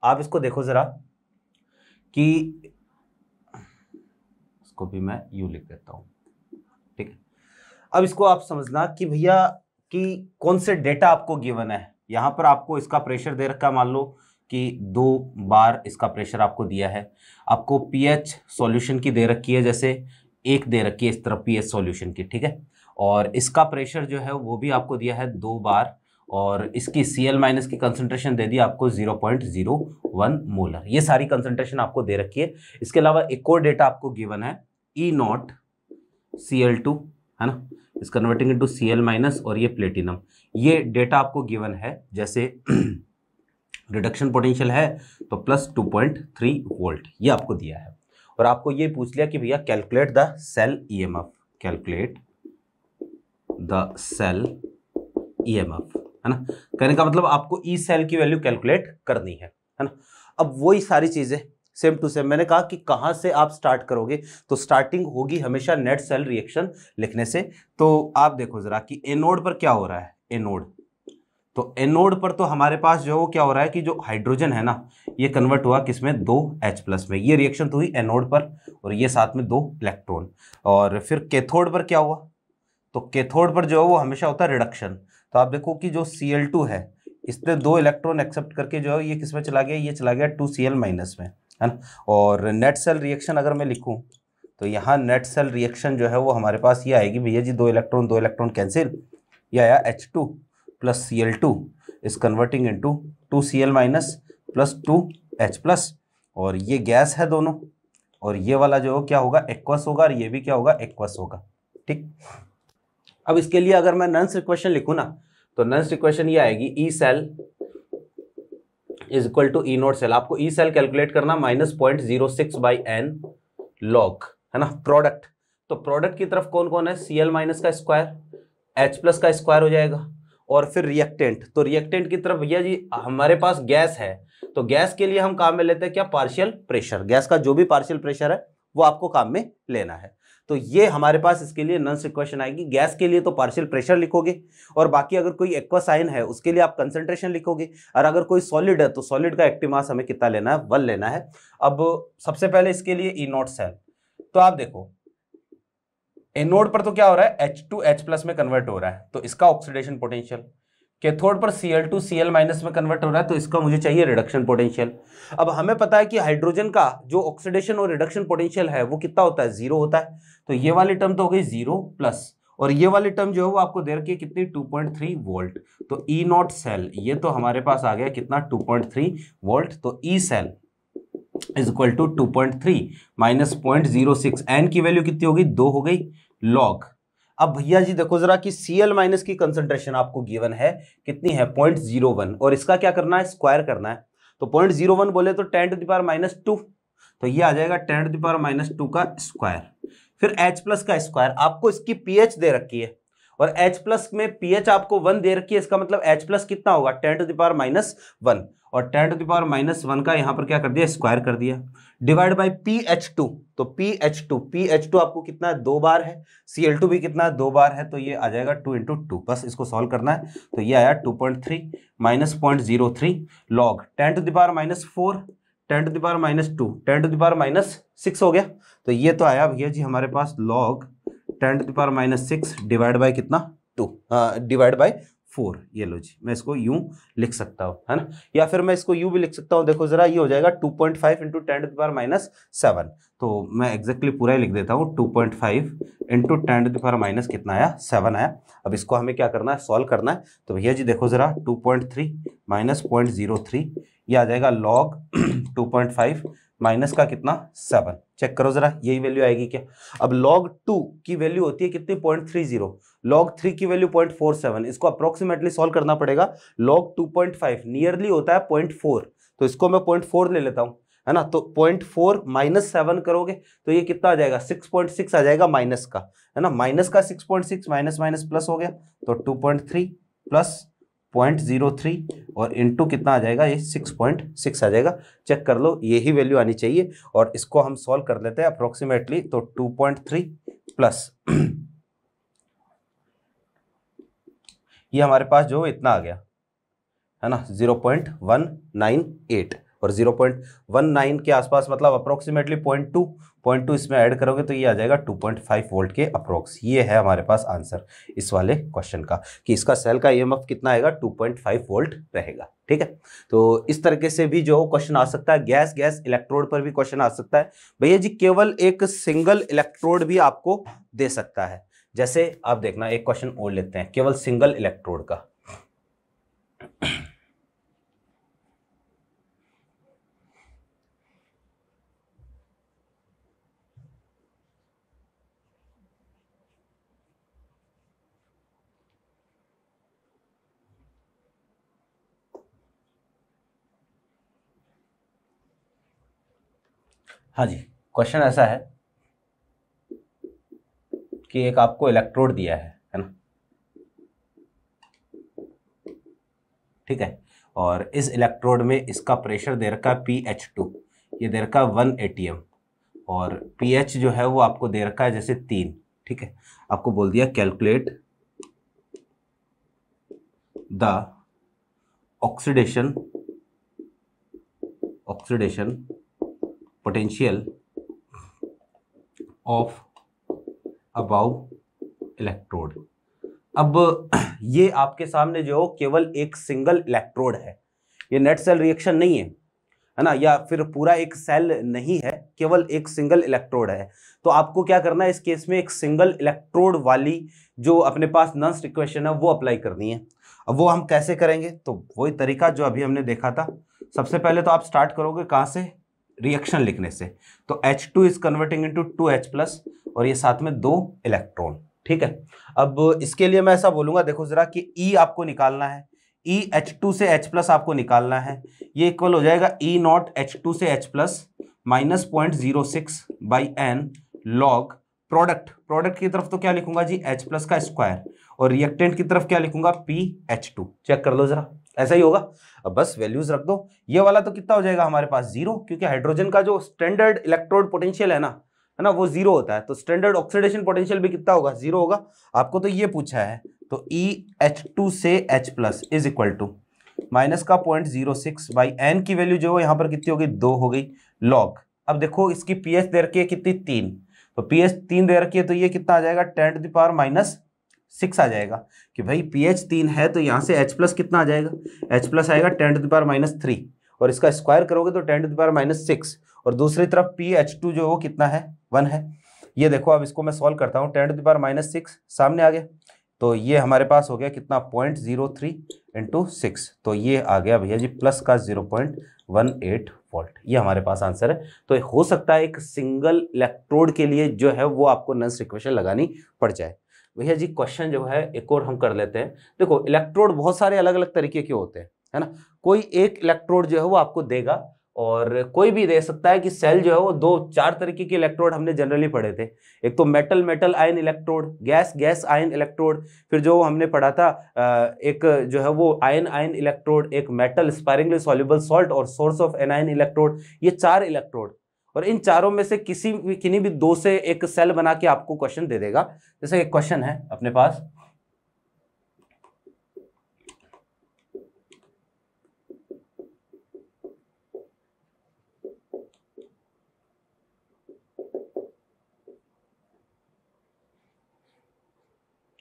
आप इसको देखो ज़रा कि इसको भी मैं यू लिख देता हूँ ठीक है अब इसको आप समझना कि भैया कि कौन से डेटा आपको गिवन है यहाँ पर आपको इसका प्रेशर दे रखा है मान लो कि दो बार इसका प्रेशर आपको दिया है आपको पीएच सॉल्यूशन की दे रखी है जैसे एक दे रखी है इस तरह पीएच सॉल्यूशन की ठीक है और इसका प्रेशर जो है वो भी आपको दिया है दो बार और इसकी सी एल माइनस की कंसनट्रेशन दे दी आपको zero point zero one molar ये सारी कंसनट्रेशन आपको दे रखी है इसके अलावा एक और डेटा आपको गिवन है E naught C L two है ना is converting into C L minus और ये प्लेटिनम ये डेटा आपको गिवन है जैसे रिडक्शन पोटेंशियल है तो plus two point three volt ये आपको दिया है और आपको ये पूछ लिया कि भैया calculate the cell E M F calculate the cell E M F है ना कहने का मतलब आपको ई e सेल की वैल्यू कैलकुलेट करनी है है ना अब वही सारी चीज़ें सेम टू सेम मैंने कहा कि कहाँ से आप स्टार्ट करोगे तो स्टार्टिंग होगी हमेशा नेट सेल रिएक्शन लिखने से तो आप देखो ज़रा कि एनोड पर क्या हो रहा है एनोड तो एनोड पर तो हमारे पास जो वो क्या हो रहा है कि जो हाइड्रोजन है ना ये कन्वर्ट हुआ किसमें दो एच प्लस में ये रिएक्शन तो हुई एनोड पर और ये साथ में दो इलेक्ट्रॉन और फिर कैथोड पर क्या हुआ तो कैथोड पर जो है वो हमेशा होता है रिडक्शन तो आप देखो कि जो सी एल टू है इसने दो इलेक्ट्रॉन एक्सेप्ट करके जो है ये किस में चला गया ये चला गया टू सी एल माइनस में है ना और नेट सेल रिएक्शन अगर मैं लिखूँ तो यहाँ नेट सेल रिएक्शन जो है वो हमारे पास ये आएगी भैया जी दो इलेक्ट्रॉन दो इलेक्ट्रॉन कैंसिल ये आया H two plus C L two is converting into two C L minus plus two H plus और ये गैस है दोनों और ये वाला जो क्या होगा एक्वस होगा और ये भी क्या होगा एक्वस होगा ठीक अब इसके लिए अगर मैं नंस इक्वेशन लिखूँ ना तो नंस इक्वेशन ये आएगी E cell is equal to E note cell आपको ई सेल कैलकुलेट करना minus point zero six by N log है ना प्रोडक्ट तो प्रोडक्ट की तरफ कौन कौन है सी एल माइनस का स्क्वायर एच प्लस का स्क्वायर हो जाएगा और फिर रिएक्टेंट तो रिएक्टेंट की तरफ भैया जी हमारे पास गैस है तो गैस के लिए हम काम में लेते हैं क्या पार्शियल प्रेशर गैस का जो भी पार्शियल प्रेशर है वो आपको काम में लेना है तो ये हमारे पास इसके लिए नन से क्वेश्चन आएगी गैस के लिए तो पार्शियल प्रेशर लिखोगे और बाकी अगर कोई एक्वा साइन है उसके लिए आप कंसंट्रेशन लिखोगे और अगर कोई सॉलिड है तो सॉलिड का एक्टिव मास हमें कितना लेना है वन लेना है अब सबसे पहले इसके लिए ई नॉट सेल तो आप देखो एनोड पर तो क्या हो रहा है एच टू एच प्लस में कन्वर्ट हो रहा है तो इसका ऑक्सीडेशन पोटेंशियल कैथोड पर C L two C L minus में कन्वर्ट हो रहा है तो इसका मुझे चाहिए रिडक्शन पोटेंशियल अब हमें पता है कि हाइड्रोजन का जो ऑक्सीडेशन और रिडक्शन पोटेंशियल है वो कितना होता है जीरो होता है तो ये वाली टर्म तो हो गई जीरो प्लस और ये वाली टर्म जो है वो आपको दे रखी है कितनी 2.3 वोल्ट तो ई नॉट सेल ये तो हमारे पास आ गया कितना 2.3 वोल्ट तो E cell is equal to two point three minus point zero six N की वैल्यू कितनी होगी दो हो गई लॉग अब भैया जी देखो जरा कि सी एल माइनस की कंसंट्रेशन आपको गिवन है कितनी है पॉइंट जीरो वन और इसका क्या करना है स्क्वायर करना है तो पॉइंट जीरो वन बोले तो ten to the power minus two तो ये आ जाएगा ten to the power minus two का स्क्वायर फिर एच प्लस का स्क्वायर आपको इसकी पीएच दे रखी है और H प्लस में एच आपको वन दे रखी है इसका मतलब H प्लस कितना होगा ten to the power minus one और ten to the power minus one का यहां पर क्या कर दिया स्क्वायर कर दिया divide by P H two तो P H two P H two आपको कितना है दो बार है सी एल टू भी कितना है दो बार है तो ये आ जाएगा टू इंटू टू बस इसको सॉल्व करना है तो ये आया two point three minus point zero three log ten to the power minus four ten to the power minus two ten to the power minus six हो गया तो ये तो आया भैया जी हमारे पास log ten to the power minus six divide by कितना टू हाँ, डिवाइड बाई फोर ये लो जी मैं इसको यू लिख सकता हूँ है ना या फिर मैं इसको यू भी लिख सकता हूँ देखो जरा ये हो जाएगा two point five into ten to the power minus seven तो मैं एग्जैक्टली पूरा ही लिख देता हूँ two point five into ten to the power minus कितना आया सेवन आया अब इसको हमें क्या करना है सॉल्व करना है तो भैया जी देखो जरा two point three minus point zero three ये आ जाएगा log two point five minus का कितना सेवन चेक करो जरा यही वैल्यू आएगी क्या अब लॉग टू की वैल्यू होती है कितनी point three zero log three की वैल्यू पॉइंट फोर सेवन इसको अप्रोक्सीमेटली सॉल्व करना पड़ेगा log two point five nearly होता है पॉइंट फोर तो इसको मैं पॉइंट फोर ले लेता हूँ है ना तो पॉइंट फोर माइनस सेवन करोगे तो ये कितना आ जाएगा सिक्स पॉइंट सिक्स आ जाएगा माइनस का है ना माइनस का six point six minus minus plus हो गया तो two point three plus point zero three और इंटू कितना आ जाएगा ये सिक्स पॉइंट सिक्स आ जाएगा चेक कर लो यही वैल्यू आनी चाहिए और इसको हम सॉल्व कर लेते हैं अप्रोक्सीमेटली तो टू पॉइंट थ्री प्लस ये हमारे पास जो इतना आ गया है ना zero point one nine eight और 0.19 के आसपास मतलब approximately point two point two इसमें ऐड करोगे तो ये आ जाएगा 2.5 वोल्ट के अप्रोक्स ये है हमारे पास आंसर इस वाले क्वेश्चन का कि इसका सेल का ईएमएफ कितना आएगा 2.5 वोल्ट रहेगा ठीक है तो इस तरीके से भी जो क्वेश्चन आ सकता है गैस गैस इलेक्ट्रोड पर भी क्वेश्चन आ सकता है भैया जी केवल एक सिंगल इलेक्ट्रोड भी आपको दे सकता है जैसे आप देखना एक क्वेश्चन और लेते हैं केवल सिंगल इलेक्ट्रोड का हाँ जी क्वेश्चन ऐसा है कि एक आपको इलेक्ट्रोड दिया है है ना ठीक है और इस इलेक्ट्रोड में इसका प्रेशर दे रखा है पी एच टू ये दे रखा है वन ए टी एम और पी एच जो है वो आपको दे रखा है जैसे तीन ठीक है आपको बोल दिया calculate the oxidation oxidation potential of above electrode अब ये आपके सामने जो केवल एक सिंगल इलेक्ट्रोड है ये नेट सेल रिएक्शन नहीं है है ना या फिर पूरा एक सेल नहीं है केवल एक सिंगल इलेक्ट्रोड है तो आपको क्या करना है इस केस में एक सिंगल इलेक्ट्रोड वाली जो अपने पास नंस इक्वेशन है वो अप्लाई करनी है अब वो हम कैसे करेंगे तो वही तरीका जो अभी हमने देखा था सबसे पहले तो आप स्टार्ट करोगे कहाँ से रिएक्शन लिखने से तो H two is converting into H plus और ये साथ में दो इलेक्ट्रॉन ठीक है अब इसके लिए मैं ऐसा बोलूंगा देखो ज़रा कि ई e आपको निकालना है ई एच टू से एच प्लस आपको निकालना है ये इक्वल हो जाएगा ई नॉट एच टू से H plus minus point zero six by N log product product की तरफ तो क्या लिखूंगा जी एच प्लस का स्क्वायर और रिएक्टेंट की तरफ क्या लिखूंगा पी एच टू चेक कर लो जरा ऐसा ही होगा अब बस वैल्यूज रख दो ये वाला तो कितना हो जाएगा हमारे पास जीरो क्योंकि हाइड्रोजन का जो स्टैंडर्ड इलेक्ट्रोड पोटेंशियल है ना है ना वो जीरो होता है तो स्टैंडर्ड ऑक्सीडेशन पोटेंशियल भी कितना होगा जीरो होगा आपको तो ये पूछा है तो ई एच टू से H plus is equal to minus का point zero six by N की वैल्यू जो है यहाँ पर कितनी होगी दो हो गई लॉग अब देखो इसकी पी एच दे रखी है कितनी तीन तो पी एच तीन दे रखी है तो ये कितना आ जाएगा ten to the power minus six आ जाएगा कि भाई पी एच तीन है तो यहाँ से एच प्लस कितना आ जाएगा एच प्लस आएगा ten to the power minus three और इसका स्क्वायर करोगे तो ten to the power minus six और दूसरी तरफ पी एच टू जो वो कितना है वन है ये देखो अब इसको मैं सॉल्व करता हूँ ten to the power minus six सामने आ गया तो ये हमारे पास हो गया कितना point zero three into six तो ये आ गया भैया जी प्लस का zero point one eight volt ये हमारे पास आंसर है तो हो सकता है एक सिंगल इलेक्ट्रोड के लिए जो है वो आपको नंस इक्वेशन लगानी पड़ जाए भैया जी क्वेश्चन जो है एक और हम कर लेते हैं देखो इलेक्ट्रोड बहुत सारे अलग अलग तरीके के होते हैं है ना कोई एक इलेक्ट्रोड जो है वो आपको देगा और कोई भी दे सकता है कि सेल जो है वो दो चार तरीके के इलेक्ट्रोड हमने जनरली पढ़े थे एक तो metal metal ion electrode gas gas ion electrode फिर जो हमने पढ़ा था एक जो है वो आयन आयन इलेक्ट्रोड एक मेटल स्पायरिंगली सॉल्यूबल सॉल्ट और सोर्स ऑफ एनाइन इलेक्ट्रोड ये चार इलेक्ट्रोड और इन चारों में से किसी भी किन्हीं भी दो से एक सेल बना के आपको क्वेश्चन दे देगा जैसे एक क्वेश्चन है अपने पास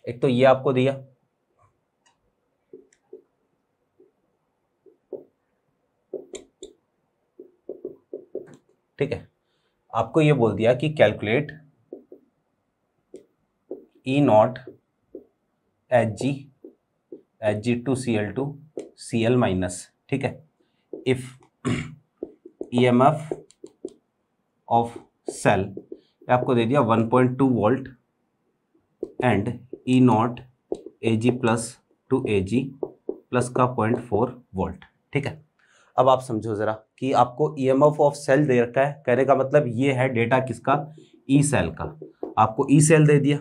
एक तो ये आपको दिया ठीक है आपको ये बोल दिया कि calculate E not H G H G two C L two C L minus ठीक है if E M F of cell आपको दे दिया 1.2 volt and E naught A G plus two A G plus का 0.4 volt ठीक है अब आप समझो ज़रा कि आपको ई ऑफ सेल दे रखा है कहने का मतलब ये है डेटा किसका ई e सेल का आपको ई e सेल दे दिया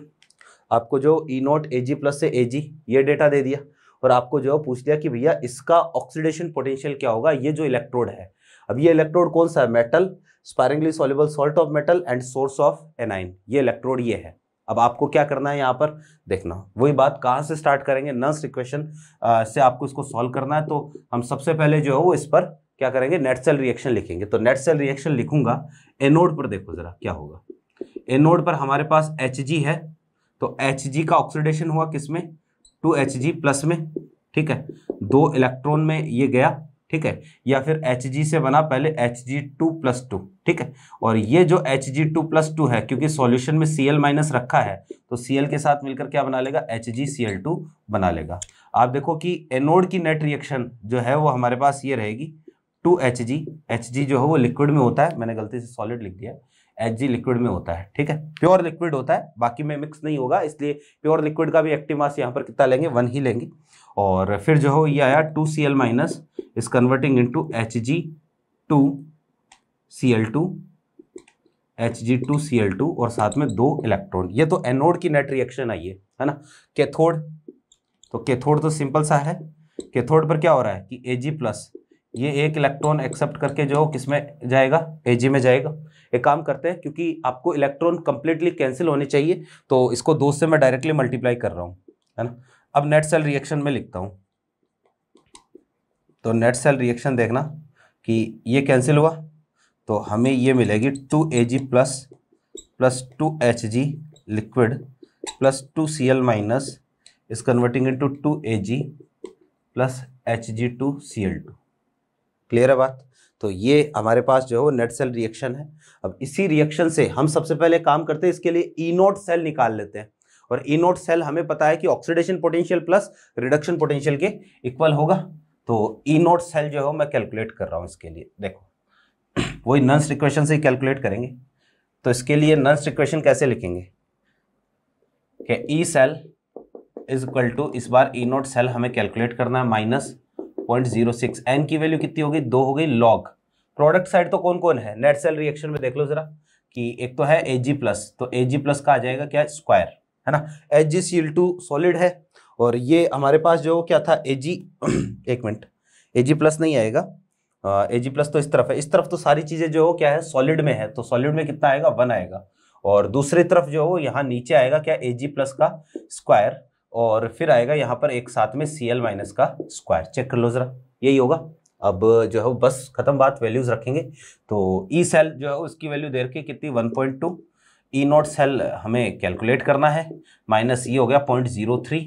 आपको जो ई नोट ए जी प्लस से ए जी ये डेटा दे दिया और आपको जो पूछ लिया कि भैया इसका ऑक्सीडेशन पोटेंशियल क्या होगा ये जो इलेक्ट्रोड है अब ये इलेक्ट्रोड कौन सा है metal sparingly soluble salt of metal and source of anion ये इलेक्ट्रोड ये है अब आपको क्या करना है यहाँ पर देखना वही बात कहाँ से स्टार्ट करेंगे नर्स इक्वेशन से आपको इसको सॉल्व करना है तो हम सबसे पहले जो है वो इस पर क्या करेंगे नेट सेल रिएक्शन लिखेंगे तो नेट सेल रिएक्शन लिखूंगा एनोड पर देखो ज़रा क्या होगा एनोड पर हमारे पास एच है तो एच का ऑक्सीडेशन हुआ किस में टू एच प्लस में ठीक है दो इलेक्ट्रॉन में ये गया ठीक है या फिर एच जी से बना पहले H G two plus two ठीक है और ये जो H G two plus two है क्योंकि सॉल्यूशन में सी एल माइनस रखा है तो सी एल के साथ मिलकर क्या बना लेगा H G C L two बना लेगा आप देखो कि एनोड की नेट रिएक्शन जो है वो हमारे पास ये रहेगी two H G H G जो है वो लिक्विड में होता है मैंने गलती से सॉलिड लिख दिया एच लिक्विड में होता है ठीक है प्योर लिक्विड होता है बाकी में मिक्स नहीं होगा इसलिए प्योर लिक्विड का भी एक्टिव मास यहाँ पर कितना लेंगे वन ही लेंगे और फिर जो हो ये आया two C L minus is converting into H G two C L two H G two C L two और साथ में दो इलेक्ट्रॉन ये तो एनोड की नेट रिएक्शन आई है है ना केथोड तो केथोड तो सिंपल सा है केथोड पर क्या हो रहा है कि ए जी प्लस ये एक इलेक्ट्रॉन एक्सेप्ट करके जो किसमें जाएगा एजी में जाएगा एक काम करते हैं क्योंकि आपको इलेक्ट्रॉन कंप्लीटली कैंसिल होने चाहिए तो इसको दो से मैं डायरेक्टली मल्टीप्लाई कर रहा हूँ है ना अब नेट सेल रिएक्शन में लिखता हूँ तो नेट सेल रिएक्शन देखना कि ये कैंसिल हुआ तो हमें ये मिलेगी two A G plus plus two H G liquid plus two C L minus is converting into two A G plus H G two C L two clear है बात तो ये हमारे पास जो है वो नेट सेल रिएक्शन है अब इसी रिएक्शन से हम सबसे पहले काम करते हैं इसके लिए ईनोट सेल निकाल लेते हैं और ईनोट सेल हमें पता है कि oxidation potential plus reduction potential के इक्वल होगा तो ईनोट सेल जो है मैं कैलकुलेट कर रहा हूँ इसके लिए देखो वही नंस इक्वेशन से कैलकुलेट करेंगे तो इसके लिए नंस इक्वेशन कैसे लिखेंगे E cell is equal to इस बार ई नोट सेल हमें कैलकुलेट करना है minus point zero six N की वैल्यू कितनी होगी दो हो गई लॉग प्रोडक्ट साइड तो कौन कौन है नेट सेल रिएक्शन में देख लो जरा कि एक तो है ए जी प्लस तो ए जी प्लस का आ जाएगा क्या स्क्वायर है ना H G C L two solid है और ये हमारे पास जो क्या था ए जी एक मिनट ए जी प्लस नहीं आएगा ए जी प्लस तो इस तरफ है इस तरफ तो सारी चीज़ें जो हो क्या है सॉलिड में है तो सॉलिड में कितना आएगा वन आएगा और दूसरी तरफ जो हो यहाँ नीचे आएगा क्या ए जी प्लस का स्क्वायर और फिर आएगा यहाँ पर एक साथ में सी एल माइनस का स्क्वायर चेक कर लो ज़रा यही होगा अब जो है वो बस खत्म बात वैल्यूज़ रखेंगे तो ई e सेल जो है उसकी वैल्यू दे रखी कितनी one point two E note cell हमें कैलकुलेट करना है माइनस ये e हो गया point zero three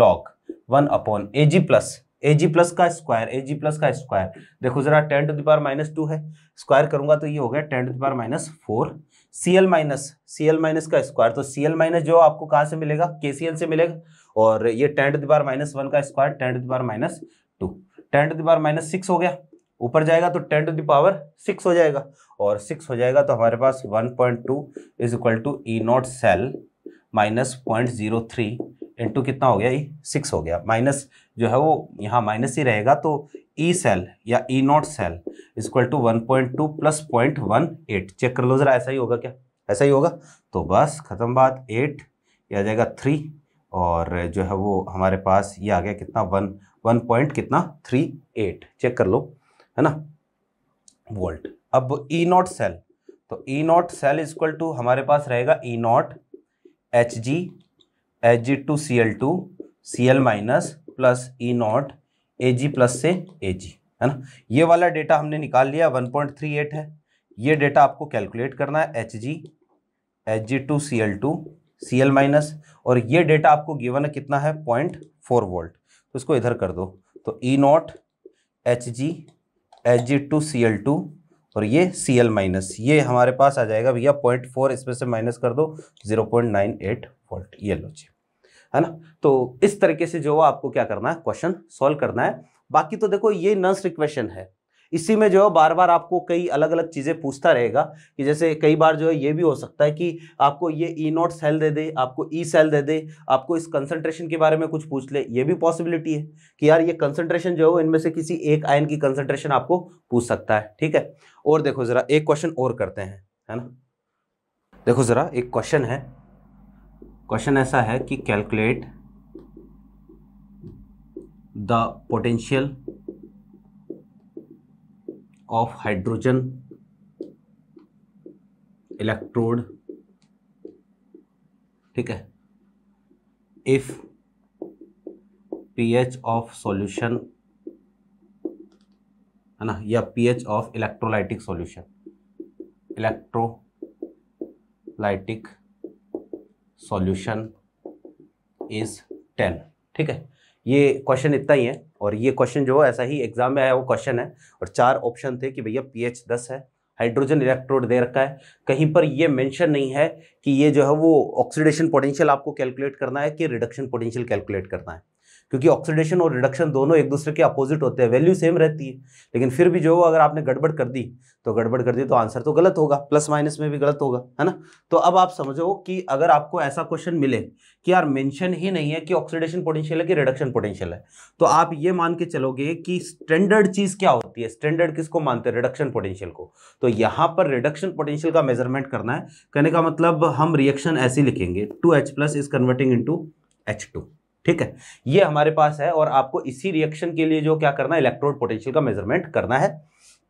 log one upon A G plus A G plus का स्क्वायर ए जी प्लस का स्क्वायर देखो ज़रा ten to the power minus two है स्क्वायर करूँगा तो ये हो गया ten to the power minus four C L minus C L minus का स्क्वायर तो सी एल माइनस जो आपको कहाँ से मिलेगा के सी एल से मिलेगा और ये टेंट दिवार माइनस वन का square ten to the power minus two ten to the power minus six हो गया ऊपर जाएगा तो टेंट टू दावर सिक्स हो जाएगा और सिक्स हो जाएगा तो हमारे पास one point two is equal to E not cell minus point zero three into कितना हो गया ई e सिक्स हो गया माइनस जो है वो यहाँ माइनस ही रहेगा तो ई e सेल या E not cell is equal to one point two plus point one eight check कर लो ज़रा ऐसा ही होगा क्या ऐसा ही होगा तो बस ख़त्म बात एट ये आ जाएगा थ्री और जो है वो हमारे पास ये आ गया कितना वन वन पॉइंट कितना थ्री एट चेक कर लो है ना वोल्ट अब ई नॉट सेल तो E not cell is equal to हमारे पास रहेगा E not H G H G two C L two C L minus plus E naught A G plus से ए जी है ना ये वाला डेटा हमने निकाल लिया 1.38 है ये डेटा आपको कैलकुलेट करना है H G H G two C L two C L minus और ये डेटा आपको गिवन कितना है पॉइंट फोर वोल्ट तो इसको इधर कर दो तो E not H G H G two C L two और ये सी एल माइनस ये हमारे पास आ जाएगा भैया पॉइंट फोर इसमें से माइनस कर दो zero point nine eight volt ये लो जी है ना तो इस तरीके से जो आपको क्या करना है क्वेश्चन सॉल्व करना है बाकी तो देखो ये नर्स इक्वेशन है इसी में जो है बार बार आपको कई अलग अलग चीज़ें पूछता रहेगा कि जैसे कई बार जो है ये भी हो सकता है कि आपको ये ई नोट सेल दे दे आपको ई सेल दे दे आपको इस कंसनट्रेशन के बारे में कुछ पूछ ले ये भी पॉसिबिलिटी है कि यार ये कंसनट्रेशन जो है इनमें से किसी एक आयन की कंसनट्रेशन आपको पूछ सकता है ठीक है और देखो ज़रा एक क्वेश्चन और करते हैं है ना देखो ज़रा एक क्वेश्चन है क्वेश्चन ऐसा है कि calculate the potential of hydrogen electrode ठीक है इफ पीएच ऑफ सॉल्यूशन है ना या pH of electrolytic solution electrolytic solution is ten ठीक है ये क्वेश्चन इतना ही है और ये क्वेश्चन जो है ऐसा ही एग्जाम में आया वो क्वेश्चन है और चार ऑप्शन थे कि भैया एच दस है हाइड्रोजन इलेक्ट्रोड दे रखा है कहीं पर ये मेंशन नहीं है कि ये जो है वो ऑक्सीडेशन पोटेंशियल आपको कैलकुलेट करना है कि रिडक्शन पोटेंशियल कैलकुलेट करना है क्योंकि ऑक्सीडेशन और रिडक्शन दोनों एक दूसरे के अपोजिट होते हैं वैल्यू सेम रहती है लेकिन फिर भी जो अगर आपने गड़बड़ कर दी तो गड़बड़ कर दी तो आंसर तो गलत होगा प्लस माइनस में भी गलत होगा है ना तो अब आप समझो कि अगर आपको ऐसा क्वेश्चन मिले कि यार मेंशन ही नहीं है कि ऑक्सीडेशन पोटेंशियल है कि रिडक्शन पोटेंशियल है तो आप ये मान के चलोगे कि स्टैंडर्ड चीज़ क्या होती है स्टैंडर्ड किसको मानते हैं रिडक्शन पोटेंशियल को तो यहाँ पर रिडक्शन पोटेंशियल का मेजरमेंट करना है कहने का मतलब हम रिएक्शन ऐसे लिखेंगे two H plus is converting to H two ठीक है ये हमारे पास है और आपको इसी रिएक्शन के लिए जो क्या करना है इलेक्ट्रोड पोटेंशियल का मेजरमेंट करना है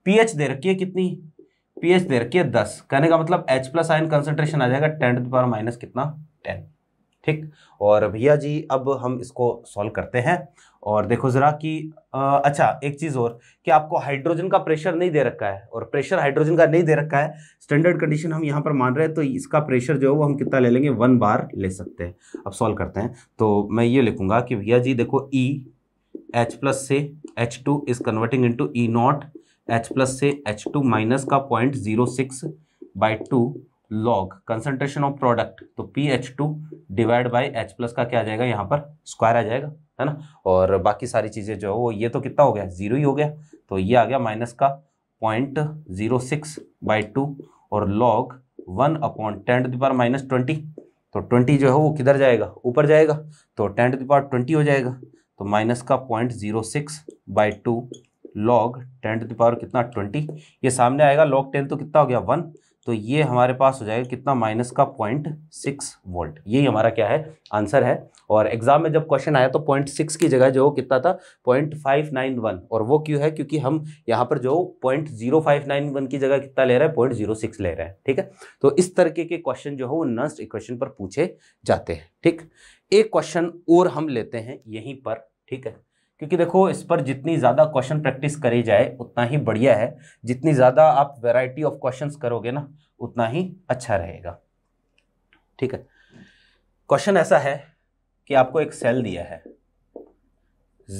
पीएच दे रखी है कितनी पीएच दे रखी है दस कहने का मतलब एच प्लस आयन कंसेंट्रेशन आ जाएगा टेन टू पावर माइनस कितना टेन ठीक और भैया जी अब हम इसको सॉल्व करते हैं और देखो ज़रा कि अच्छा एक चीज़ और कि आपको हाइड्रोजन का प्रेशर नहीं दे रखा है और प्रेशर हाइड्रोजन का नहीं दे रखा है स्टैंडर्ड कंडीशन हम यहाँ पर मान रहे हैं तो इसका प्रेशर जो है वो हम कितना ले लेंगे वन बार ले सकते हैं अब सॉल्व करते हैं तो मैं ये लिखूंगा कि भैया जी देखो ई एच प्लस से H two is converting into E not H plus से एच टू माइनस का point zero six by two log concentration of product तो P H two divide by H plus का क्या आ जाएगा यहाँ पर स्क्वायर आ जाएगा है ना और बाकी सारी चीज़ें जो है वो ये तो कितना हो गया ज़ीरो ही हो गया तो ये आ गया माइनस का point zero six by two और log one upon ten to the power minus twenty तो ट्वेंटी जो है वो किधर जाएगा ऊपर जाएगा तो टेन टू दावर ट्वेंटी हो जाएगा तो माइनस का point zero six by two log ten to the power कितना ट्वेंटी ये सामने आएगा लॉग टेन तो कितना हो गया वन तो ये हमारे पास हो जाएगा कितना माइनस का पॉइंट सिक्स वोल्ट यही हमारा क्या है आंसर है और एग्जाम में जब क्वेश्चन आया तो पॉइंट सिक्स की जगह जो कितना था पॉइंट फाइव नाइन वन और वो क्यों है क्योंकि हम यहाँ पर जो point zero five nine one की जगह कितना ले रहे हैं पॉइंट जीरो सिक्स ले रहे हैं ठीक है तो इस तरीके के क्वेश्चन जो है वो नस्ट इक्वेशन पर पूछे जाते हैं ठीक एक क्वेश्चन और हम लेते हैं यहीं पर ठीक है क्योंकि देखो इस पर जितनी ज़्यादा क्वेश्चन प्रैक्टिस करी जाए उतना ही बढ़िया है जितनी ज़्यादा आप वेराइटी ऑफ क्वेश्चन करोगे ना उतना ही अच्छा रहेगा ठीक है क्वेश्चन ऐसा है कि आपको एक सेल दिया है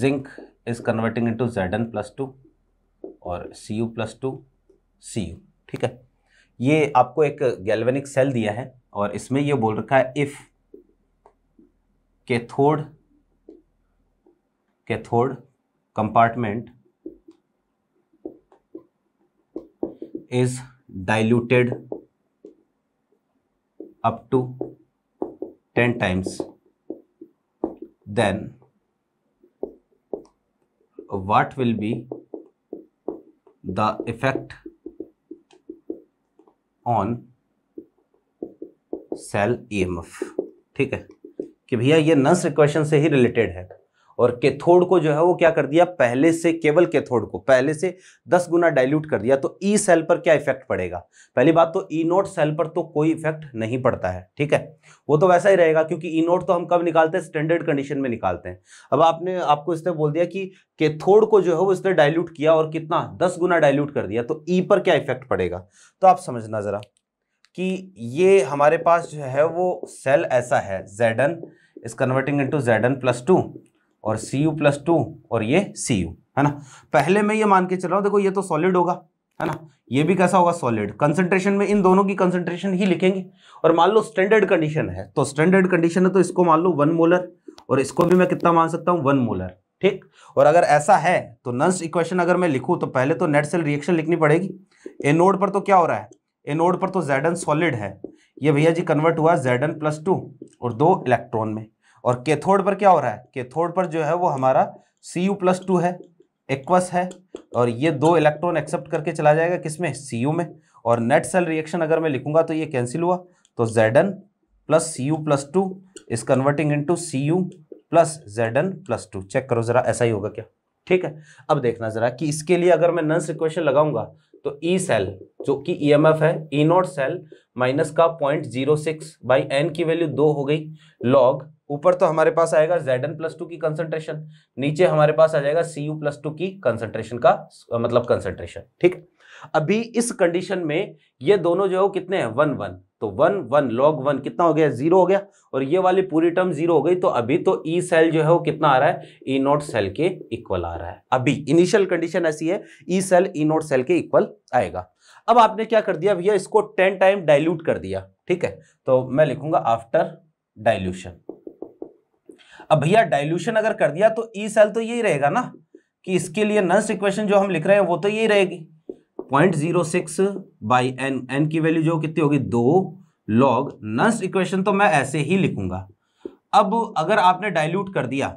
zinc is converting into Z N plus two और C U plus two C U ठीक है ये आपको एक गैल्वेनिक सेल दिया है और इसमें यह बोल रखा है इफ़ थोड cathode compartment is diluted up to ten times then what will be the effect on cell E M F ठीक है कि भैया ये नर्स इक्वेशन से ही रिलेटेड है और कैथोड को जो है वो क्या कर दिया पहले से केवल कैथोड को पहले से 10 गुना डाइल्यूट कर दिया तो ई e सेल पर क्या इफेक्ट पड़ेगा पहली बात तो ई e नोट सेल पर तो कोई इफेक्ट नहीं पड़ता है ठीक है वो तो वैसा ही रहेगा क्योंकि ई e नोट तो हम कब निकालते हैं स्टैंडर्ड कंडीशन में निकालते हैं अब आपने आपको इसने बोल दिया कि कैथोड को जो है वो इसने डायल्यूट किया और कितना दस गुना डायल्यूट कर दिया तो ई e पर क्या इफेक्ट पड़ेगा तो आप समझना ज़रा कि ये हमारे पास जो है वो सेल ऐसा है Z N is converting into Z N plus two और सी यू प्लस टू और ये सी यू है ना पहले मैं ये मान के चल रहा हूँ देखो ये तो सॉलिड होगा है ना ये भी कैसा होगा सॉलिड कंसंट्रेशन में इन दोनों की कंसंट्रेशन ही लिखेंगे और मान लो स्टैंडर्ड कंडीशन है तो स्टैंडर्ड कंडीशन है तो इसको मान लो वन मोलर और इसको भी मैं कितना मान सकता हूँ वन मोलर ठीक और अगर ऐसा है तो नंस इक्वेशन अगर मैं लिखूँ तो पहले तो नेट सेल रिएक्शन लिखनी पड़ेगी एनोड पर तो क्या हो रहा है एनोड पर तो जेड सॉलिड है ये भैया जी कन्वर्ट हुआ जेड प्लस टू और दो इलेक्ट्रॉन में और कैथोड पर क्या हो रहा है कैथोड पर जो है वो हमारा सी यू प्लस टू है एक्वस है और ये दो इलेक्ट्रॉन एक्सेप्ट करके चला जाएगा किसमें सी यू में और नेट सेल रिएक्शन अगर मैं लिखूंगा तो ये कैंसिल हुआ तो Z N plus C U plus two is converting into C U plus Z N plus two check करो जरा ऐसा ही होगा क्या ठीक है अब देखना जरा कि इसके लिए अगर मैं नंस इक्वेशन लगाऊंगा तो ई e सेल जो कि ई एम एफ है ई नॉट सेल माइनस का point zero six by N की वैल्यू दो हो गई लॉग ऊपर तो हमारे पास आएगा जेड एन प्लस टू की कंसंट्रेशन नीचे हमारे पास आ जाएगा सी यू प्लस टू की कंसंट्रेशन का मतलब कंसंट्रेशन ठीक अभी इस कंडीशन में ये दोनों जो है वो कितने हैं वन वन तो वन वन लॉग वन कितना हो गया जीरो हो गया और ये वाली पूरी टर्म जीरो हो गई तो अभी तो ई e सेल जो है वो कितना आ रहा है ई नोट सेल के इक्वल आ रहा है अभी इनिशियल कंडीशन ऐसी है E cell E note cell के इक्वल आएगा अब आपने क्या कर दिया भैया इसको टेन टाइम डायल्यूट कर दिया ठीक है तो मैं लिखूंगा आफ्टर डायल्यूशन अब भैया डाइल्यूशन अगर कर दिया तो ई e सेल तो यही रहेगा ना कि इसके लिए नर्स इक्वेशन जो हम लिख रहे हैं वो तो यही रहेगी point zero six by N N की वैल्यू जो कितनी होगी दो लॉग नर्स इक्वेशन तो मैं ऐसे ही लिखूंगा अब अगर आपने डाइल्यूट कर दिया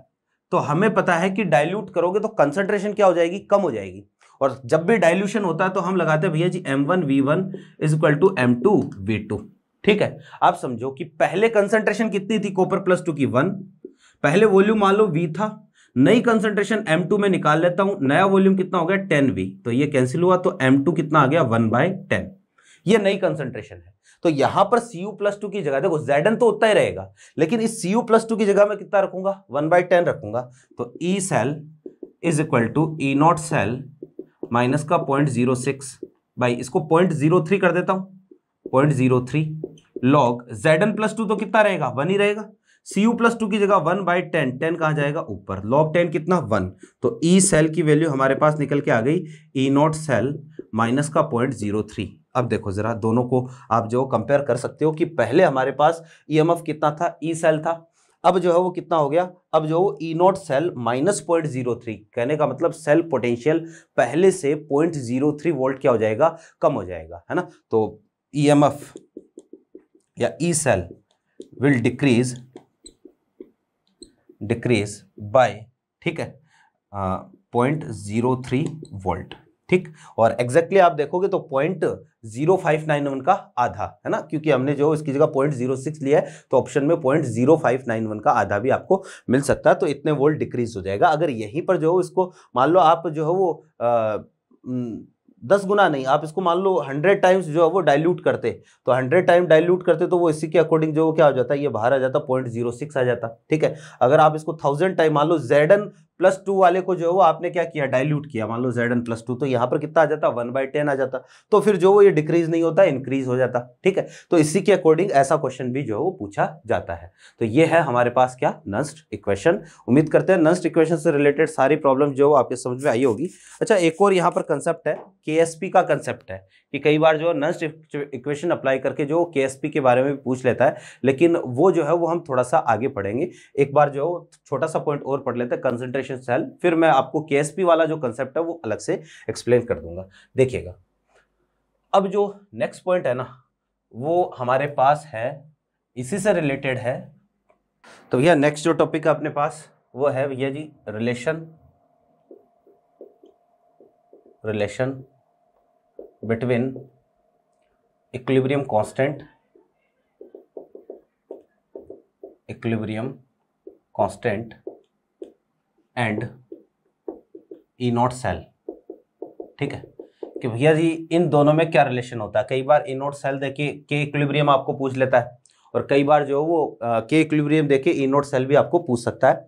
तो हमें पता है कि डाइल्यूट करोगे तो कंसंट्रेशन क्या हो जाएगी कम हो जाएगी और जब भी डाइल्यूशन होता है तो हम लगाते हैं भैया जी M one V one is equal to M two V two ठीक है आप समझो कि पहले कंसंट्रेशन कितनी थी कॉपर प्लस टू की वन पहले वॉल्यूम मान लो वी था नई कंसंट्रेशन M2 में निकाल लेता हूं नया वॉल्यूम कितना हो गया 10V तो ये कैंसिल हुआ तो M2 कितना आ गया 1 बाय टेन ये नई कंसंट्रेशन है तो यहां पर Cu प्लस टू की जगह देखो Zn तो उतना ही रहेगा लेकिन इस Cu प्लस टू की जगह मैं कितना रखूंगा 1 बाय टेन रखूंगा तो E cell is equal to E not cell minus का पॉइंट जीरो सिक्स बाई इसको पॉइंट जीरो थ्री कर देता हूं point zero three log Z N plus two तो कितना रहेगा वन ही रहेगा सी यू प्लस टू की जगह वन बाई टेन टेन कहा जाएगा ऊपर लॉग टेन कितना वन तो ई e सेल की वैल्यू हमारे पास निकल के आ गई ई नॉट सेल माइनस का पॉइंट जीरो थ्री अब देखो ज़रा दोनों को आप जो कंपेयर कर सकते हो कि पहले हमारे पास ई एम एफ कितना था ई e सेल था अब जो है वो कितना हो गया अब जो वो E not cell minus point zero three कहने का मतलब सेल पोटेंशियल पहले से पॉइंट जीरो थ्री वोल्ट क्या हो जाएगा कम हो जाएगा है ना तो ई एम एफ या E cell will decrease decrease by ठीक है पॉइंट जीरो थ्री वोल्ट ठीक और एग्जैक्टली आप देखोगे तो point zero five nine one का आधा है ना क्योंकि हमने जो इसकी जगह पॉइंट जीरो सिक्स लिया है तो ऑप्शन में point zero five nine one का आधा भी आपको मिल सकता है तो इतने वोल्ट डिक्रीज हो जाएगा अगर यहीं पर जो हो इसको मान लो आप जो है वो आ, दस गुना नहीं आप इसको मान लो हंड्रेड टाइम्स जो है वो डाइल्यूट करते तो हंड्रेड टाइम डाइल्यूट करते तो वो इसी के अकॉर्डिंग जो क्या हो जाता है ये बाहर आ जाता पॉइंट जीरो सिक्स आ जाता ठीक है अगर आप इसको थाउजेंड टाइम मान लो जेड एन प्लस टू वाले को जो है वो आपने क्या किया डाइल्यूट किया मान लो जेड एन प्लस टू तो यहाँ पर कितना आ जाता वन बाई टेन आ जाता तो फिर जो वो ये डिक्रीज नहीं होता इंक्रीज हो जाता ठीक है तो इसी के अकॉर्डिंग ऐसा क्वेश्चन भी जो है वो पूछा जाता है तो ये है हमारे पास क्या नस्ट इक्वेशन उम्मीद करते हैं नस्ट इक्वेशन से रिलेटेड सारी प्रॉब्लम जो आपके समझ में आई होगी अच्छा एक और यहाँ पर कंसेप्ट है के का कंसेप्ट है कि कई बार जो नंस इक्वेशन अप्लाई करके जो के के बारे में पूछ लेता है लेकिन वो जो है वो हम थोड़ा सा आगे पढ़ेंगे एक बार जो छोटा सा पॉइंट और पढ़ लेते हैं कंसनट्रेशन सेल फिर मैं आपको के वाला जो कंसेप्ट है वो अलग से एक्सप्लेन कर दूंगा देखिएगा अब जो नेक्स्ट पॉइंट है ना वो हमारे पास है इसी से रिलेटेड है तो भैया नेक्स्ट जो टॉपिक है अपने पास वो है भैया जी relation relation between equilibrium constant equilibrium constant and E not cell ठीक है कि भैया जी इन दोनों में क्या रिलेशन होता है कई बार ई नॉट सेल देखिए के इक्विब्रियम आपको पूछ लेता है और कई बार जो वो के इक्विब्रियम देखिए ई नॉट सेल भी आपको पूछ सकता है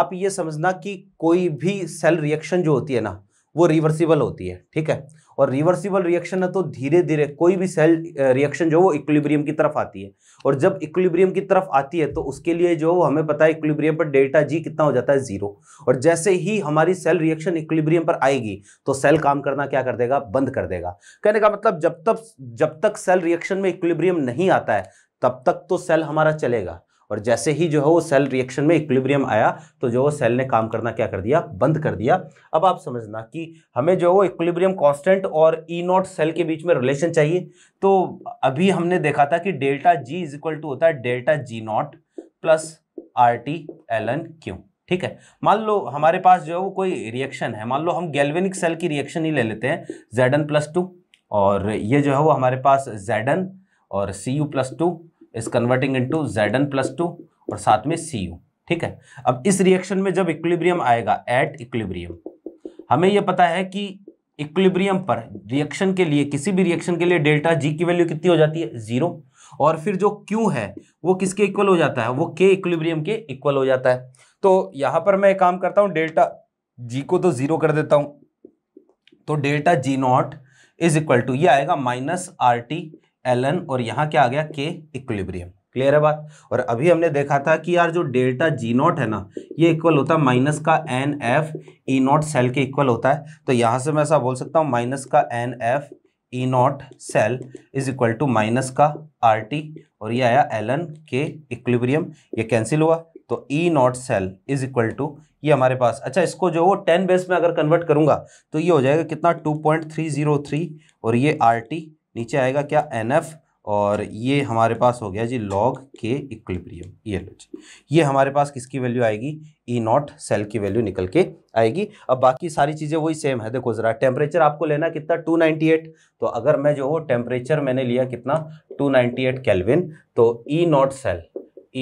आप ये समझना कि कोई भी सेल रिएक्शन जो होती है ना वो रिवर्सिबल होती है ठीक है और रिवर्सिबल रिएक्शन है तो धीरे धीरे कोई भी सेल रिएक्शन जो वो इक्विलिब्रियम की तरफ आती है और जब इक्विलिब्रियम की तरफ आती है तो उसके लिए जो हमें पता है इक्विलिब्रियम पर डेल्टा जी कितना हो जाता है जीरो और जैसे ही हमारी सेल रिएक्शन इक्विलिब्रियम पर आएगी तो सेल काम करना क्या कर देगा बंद कर देगा कहने का मतलब जब तक जब तक सेल रिएक्शन में इक्विलिब्रियम नहीं आता है तब तक तो सेल हमारा चलेगा और जैसे ही जो है वो सेल रिएक्शन में इक्विलिब्रियम आया तो जो वो सेल ने काम करना क्या कर दिया बंद कर दिया अब आप समझना कि हमें जो वो इक्विलिब्रियम कांस्टेंट और ई नॉट सेल के बीच में रिलेशन चाहिए तो अभी हमने देखा था कि delta G is equal to होता है delta G not plus R T L N Q ठीक है मान लो हमारे पास जो है वो कोई रिएक्शन है मान लो हम गैल्वेनिक सेल की रिएक्शन ही ले लेते हैं जेड एन प्लस टू और ये जो है वो हमारे पास जेड एन और C U plus two is converting into Z N plus two और साथ में सी यू ठीक है अब इस रिएक्शन में जब इक्विलिब्रियम आएगा एट इक्विलिब्रियम हमें यह पता है कि इक्विलिब्रियम पर रिएक्शन के लिए किसी भी रिएक्शन के लिए डेल्टा जी की वैल्यू कितनी हो जाती है जीरो और फिर जो क्यू है वो किसके इक्वल हो जाता है वो के इक्विलिब्रियम के इक्वल हो जाता है तो यहां पर मैं काम करता हूं डेल्टा जी को तो जीरो कर देता हूं तो delta G not is equal to ये आएगा माइनस आर टी एलन और यहाँ क्या आ गया के इक्विलिब्रियम क्लियर है बात और अभी हमने देखा था कि यार जो डेल्टा जी नॉट है ना ये इक्वल होता है माइनस का N F E not cell के इक्वल होता है तो यहाँ से मैं ऐसा बोल सकता हूँ माइनस का N F E not cell is equal to minus का आर टी और ये आया एलन के इक्विलिब्रियम ये कैंसिल हुआ तो E not cell is equal to ये हमारे पास अच्छा इसको जो वो टेन बेस में अगर कन्वर्ट करूंगा तो ये हो जाएगा कितना two point three zero three और ये आर टी नीचे आएगा क्या एन एफ और ये हमारे पास हो गया जी लॉग के इक्विलिब्रियम ये लो जी ये हमारे पास किसकी वैल्यू आएगी ई नॉट सेल की वैल्यू निकल के आएगी अब बाकी सारी चीज़ें वही सेम है देखो ज़रा टेम्परेचर आपको लेना कितना 298 तो अगर मैं जो हो टेम्परेचर मैंने लिया कितना 298 केल्विन तो E not cell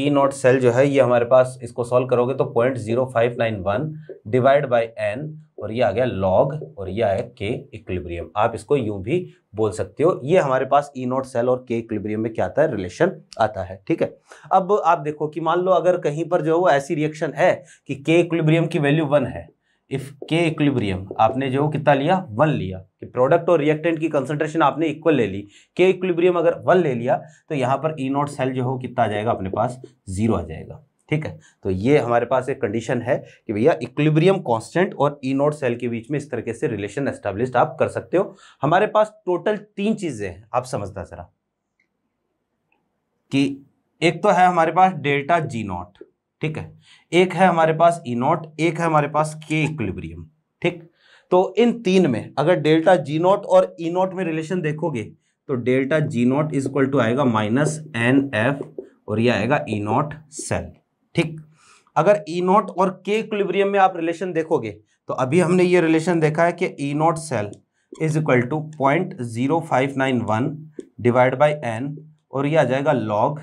E not cell जो है ये हमारे पास इसको सॉल्व करोगे तो point zero five nine one divide by N और ये आ गया लॉग और ये आया के इक्विलिब्रियम आप इसको यूं भी बोल सकते हो ये हमारे पास ई नॉट सेल और के इक्विलिब्रियम में क्या आता है रिलेशन आता है ठीक है अब आप देखो कि मान लो अगर कहीं पर जो है वो ऐसी रिएक्शन है कि के इक्विलिब्रियम की वैल्यू वन है इफ के इक्विब्रियम आपने जो कितना लिया वन लिया कि प्रोडक्ट और रिएक्टेंट की कंसंट्रेशन आपने इक्वल ले ली के इक्विब्रियम अगर वन ले लिया तो यहाँ पर ई नॉट सेल जो हो कितना आ जाएगा अपने पास जीरो आ जाएगा ठीक है तो ये हमारे पास एक कंडीशन है कि भैया इक्विब्रियम कांस्टेंट और ई नॉट सेल के बीच में इस तरीके से रिलेशन एस्टेब्लिश आप कर सकते हो हमारे पास टोटल तीन चीज़ें हैं आप समझना जरा कि एक तो है हमारे पास डेल्टा जी नॉट ठीक है एक है हमारे पास ई e नॉट एक है हमारे पास के इक्विलिब्रियम ठीक तो इन तीन में अगर डेल्टा जी नॉट और ई e नॉट में रिलेशन देखोगे तो delta G not is equal to आएगा माइनस एन एफ और ये आएगा ई नॉट सेल ठीक अगर ई e नॉट और के इक्विलिब्रियम में आप रिलेशन देखोगे तो अभी हमने ये रिलेशन देखा है कि E not cell is equal to point zero five nine one divide by N और ये आ जाएगा लॉग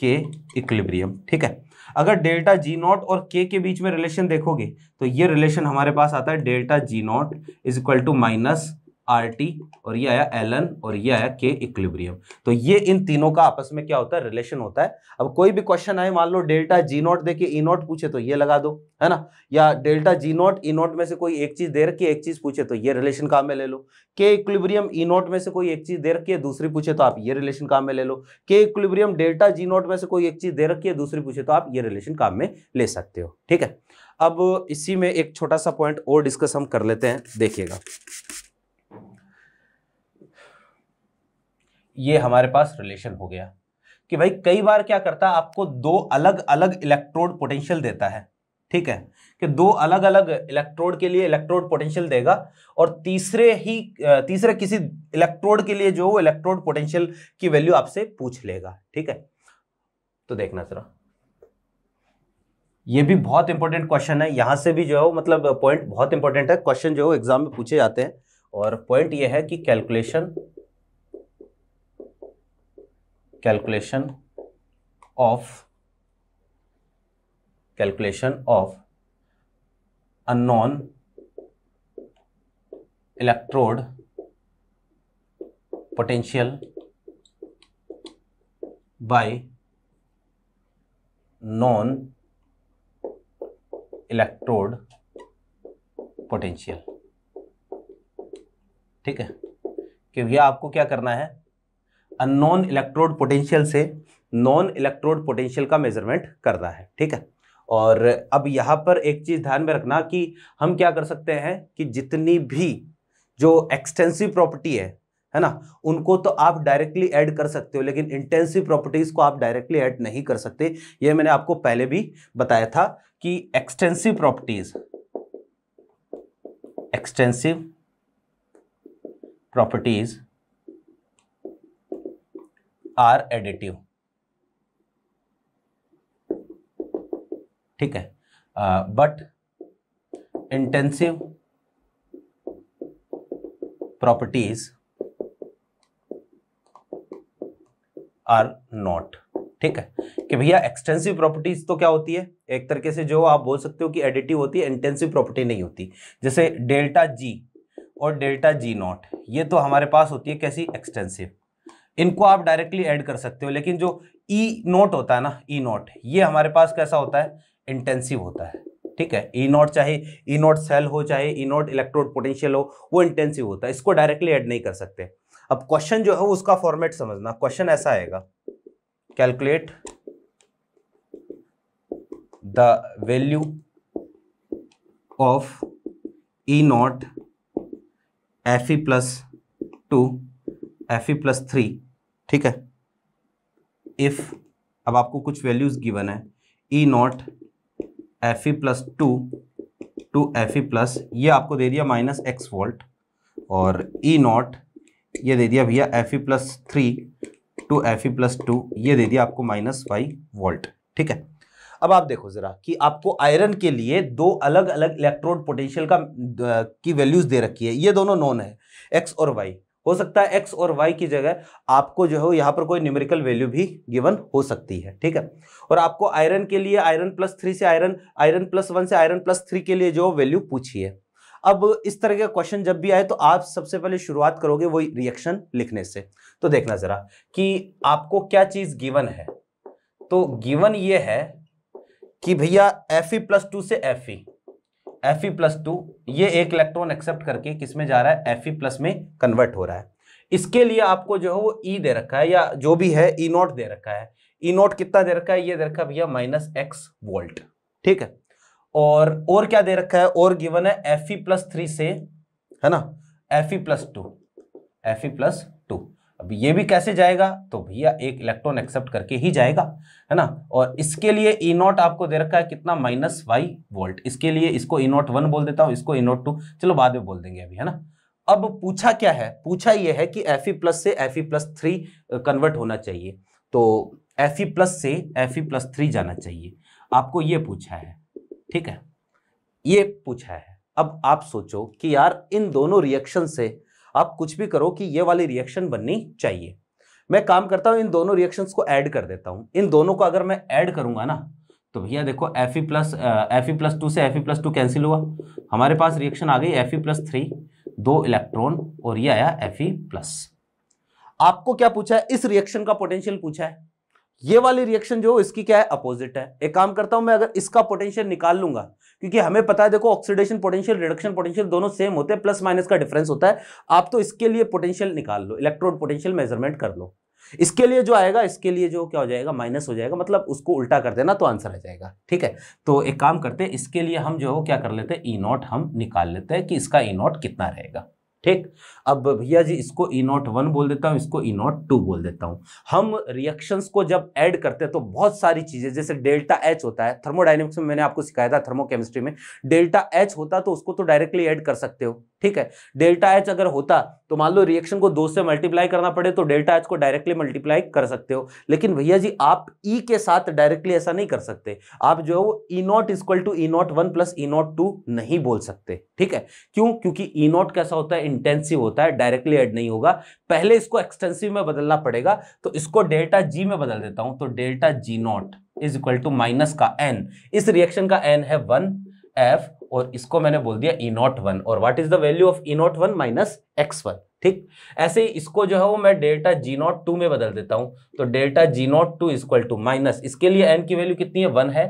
के इक्विलिब्रियम ठीक है अगर डेल्टा जी नॉट और के के बीच में रिलेशन देखोगे तो ये रिलेशन हमारे पास आता है delta G not is equal to minus R T और ये आया एल एन और ये आया के इक्लिब्रियम तो ये इन तीनों का आपस में क्या होता है रिलेशन होता है अब कोई भी क्वेश्चन आए मान लो डेल्टा जी नॉट देके ई नॉट पूछे तो ये लगा दो है ना या delta G nought E nought में से कोई एक चीज दे रखी एक चीज पूछे तो ये रिलेशन काम में ले लो के इक्लिब्रियम ई नॉट में से कोई एक चीज दे रखी है दूसरी पूछे तो आप ये रिलेशन काम में ले लो के इक्लिब्रियम डेल्टा जी नॉट में से कोई एक चीज दे रखी है दूसरी पूछे तो आप ये रिलेशन काम में ले सकते हो ठीक है अब इसी में एक छोटा सा पॉइंट और डिस्कस हम कर लेते हैं देखिएगा ये हमारे पास रिलेशन हो गया कि भाई कई बार क्या करता है आपको दो अलग अलग इलेक्ट्रोड पोटेंशियल देता है ठीक है कि दो अलग अलग इलेक्ट्रोड के लिए इलेक्ट्रोड पोटेंशियल देगा और तीसरे ही तीसरे किसी इलेक्ट्रोड के लिए जो इलेक्ट्रोड पोटेंशियल की वैल्यू आपसे पूछ लेगा ठीक है तो देखना जरा ये भी बहुत इंपॉर्टेंट क्वेश्चन है यहां से भी जो है मतलब पॉइंट बहुत इंपॉर्टेंट है क्वेश्चन जो है एग्जाम में पूछे जाते हैं और पॉइंट ये है कि calculation calculation of calculation of unknown electrode potential by known electrode potential ठीक है क्योंकि आपको क्या करना है अननोन इलेक्ट्रोड पोटेंशियल से नॉन इलेक्ट्रोड पोटेंशियल का मेजरमेंट करना है ठीक है और अब यहाँ पर एक चीज़ ध्यान में रखना कि हम क्या कर सकते हैं कि जितनी भी जो एक्सटेंसिव प्रॉपर्टी है है ना उनको तो आप डायरेक्टली ऐड कर सकते हो लेकिन इंटेंसिव प्रॉपर्टीज़ को आप डायरेक्टली ऐड नहीं कर सकते ये मैंने आपको पहले भी बताया था कि extensive properties extensive properties are additive ठीक है but intensive properties are not ठीक है कि भैया एक्सटेंसिव प्रॉपर्टीज तो क्या होती है एक तरीके से जो आप बोल सकते हो कि एडिटिव होती है इंटेंसिव प्रॉपर्टी नहीं होती जैसे डेल्टा जी और डेल्टा जी नॉट ये तो हमारे पास होती है कैसी एक्सटेंसिव इनको आप डायरेक्टली ऐड कर सकते हो लेकिन जो ई e नोट होता है ना ई e नोट ये हमारे पास कैसा होता है इंटेंसिव होता है ठीक है ई e नोट चाहे ई नोट सेल हो चाहे ई नोट इलेक्ट्रोड पोटेंशियल हो वो इंटेंसिव होता है इसको डायरेक्टली ऐड नहीं कर सकते अब क्वेश्चन जो है उसका फॉर्मेट समझना क्वेश्चन ऐसा आएगा calculate the value of E not F E plus two F E plus three ठीक है इफ़ अब आपको कुछ वैल्यूज़ गिवन है E not F E plus two two F E plus ये आपको दे दिया माइनस एक्स वोल्ट और ई e नॉट ये दे दिया भैया F E plus three two F E plus two ये दे दिया आपको माइनस वाई वोल्ट ठीक है अब आप देखो ज़रा कि आपको आयरन के लिए दो अलग अलग इलेक्ट्रोड पोटेंशियल का की वैल्यूज़ दे रखी है ये दोनों नॉन है एक्स और वाई हो सकता है एक्स और वाई की जगह आपको जो है यहाँ पर कोई न्यूमेरिकल वैल्यू भी गिवन हो सकती है ठीक है और आपको आयरन के लिए आयरन प्लस थ्री से आयरन आयरन प्लस वन से आयरन प्लस थ्री के लिए जो वैल्यू पूछी है अब इस तरह का क्वेश्चन जब भी आए तो आप सबसे पहले शुरुआत करोगे वो रिएक्शन लिखने से तो देखना जरा कि आपको क्या चीज गिवन है तो गिवन ये है कि भैया एफ ई प्लस टू से F E F E plus two ये एक इलेक्ट्रॉन एक्सेप्ट करके किस में जा रहा है एफ ई प्लस में कन्वर्ट हो रहा है इसके लिए आपको जो है वो ई e दे रखा है या जो भी है ई e नॉट दे रखा है ई e नॉट कितना दे रखा है ये दे रखा है भैया माइनस एक्स वोल्ट ठीक है और और क्या दे रखा है और गिवन है एफ ई प्लस थ्री से है ना F E plus two F E plus अब ये भी कैसे जाएगा तो भैया एक इलेक्ट्रॉन एक्सेप्ट करके ही जाएगा है ना और इसके लिए ई e नॉट आपको दे रखा है कितना माइनस वाई वोल्ट इसके लिए इसको ई नॉट वन बोल देता हूँ इसको ई नॉट टू चलो बाद में बोल देंगे अभी है ना अब पूछा क्या है पूछा यह है कि एफ ई प्लस से F E plus three convert होना चाहिए तो एफ ई प्लस से एफ ई प्लस थ्री जाना चाहिए आपको ये पूछा है ठीक है ये पूछा है अब आप सोचो कि यार इन दोनों रिएक्शन से आप कुछ भी करो कि ये वाली रिएक्शन बननी चाहिए मैं काम करता हूँ इन दोनों रिएक्शंस को ऐड कर देता हूँ इन दोनों को अगर मैं ऐड करूँगा ना तो भैया देखो F E plus F E plus two से F E plus two cancel हुआ हमारे पास रिएक्शन आ गई एफ ई प्लस थ्री दो इलेक्ट्रॉन और ये आया एफ ई प्लस आपको क्या पूछा है इस रिएक्शन का पोटेंशियल पूछा है ये वाली रिएक्शन जो इसकी क्या है अपोजिट है एक काम करता हूं मैं अगर इसका पोटेंशियल निकाल लूंगा क्योंकि हमें पता है देखो ऑक्सीडेशन पोटेंशियल रिडक्शन पोटेंशियल दोनों सेम होते हैं प्लस माइनस का डिफरेंस होता है आप तो इसके लिए पोटेंशियल निकाल लो इलेक्ट्रोड पोटेंशियल मेजरमेंट कर लो इसके लिए जो आएगा इसके लिए जो क्या हो जाएगा माइनस हो जाएगा मतलब उसको उल्टा कर देना तो आंसर आ जाएगा ठीक है तो एक काम करते हैं इसके लिए हम जो है क्या कर लेते हैं ई e नॉट हम निकाल लेते हैं कि इसका ई e नॉट कितना रहेगा ठीक अब भैया जी इसको ई नॉट वन बोल देता हूँ इसको ई नॉट टू बोल देता हूँ हम रिएक्शंस को जब ऐड करते हैं तो बहुत सारी चीज़ें जैसे डेल्टा एच होता है थर्मोडाइनमिक्स में मैंने आपको सिखाया था थर्मोकेमिस्ट्री में डेल्टा एच होता तो उसको तो डायरेक्टली ऐड कर सकते हो ठीक है डेल्टा एच अगर होता तो मान लो रिएक्शन को दो से मल्टीप्लाई करना पड़े तो डेल्टा एच को डायरेक्टली मल्टीप्लाई कर सकते हो लेकिन भैया जी आप ई e के साथ डायरेक्टली ऐसा नहीं कर सकते आप जो है वो E not equal to E not one plus E not two नहीं बोल सकते ठीक है क्यों क्योंकि ई e नॉट कैसा होता है इंटेंसिव होता है डायरेक्टली ऐड नहीं होगा पहले इसको एक्सटेंसिव में बदलना पड़ेगा तो इसको डेल्टा जी में बदल देता हूं तो delta G not is equal to minus का एन इस रिएक्शन का एन है वन एफ और इसको मैंने बोल दिया ई नॉट वन और what is the value of E not one minus X one ठीक ऐसे इसको जो है वो मैं डेल्टा जी नॉट टू में बदल देता हूँ तो delta G not two equal to minus इसके लिए एन की वैल्यू कितनी है वन है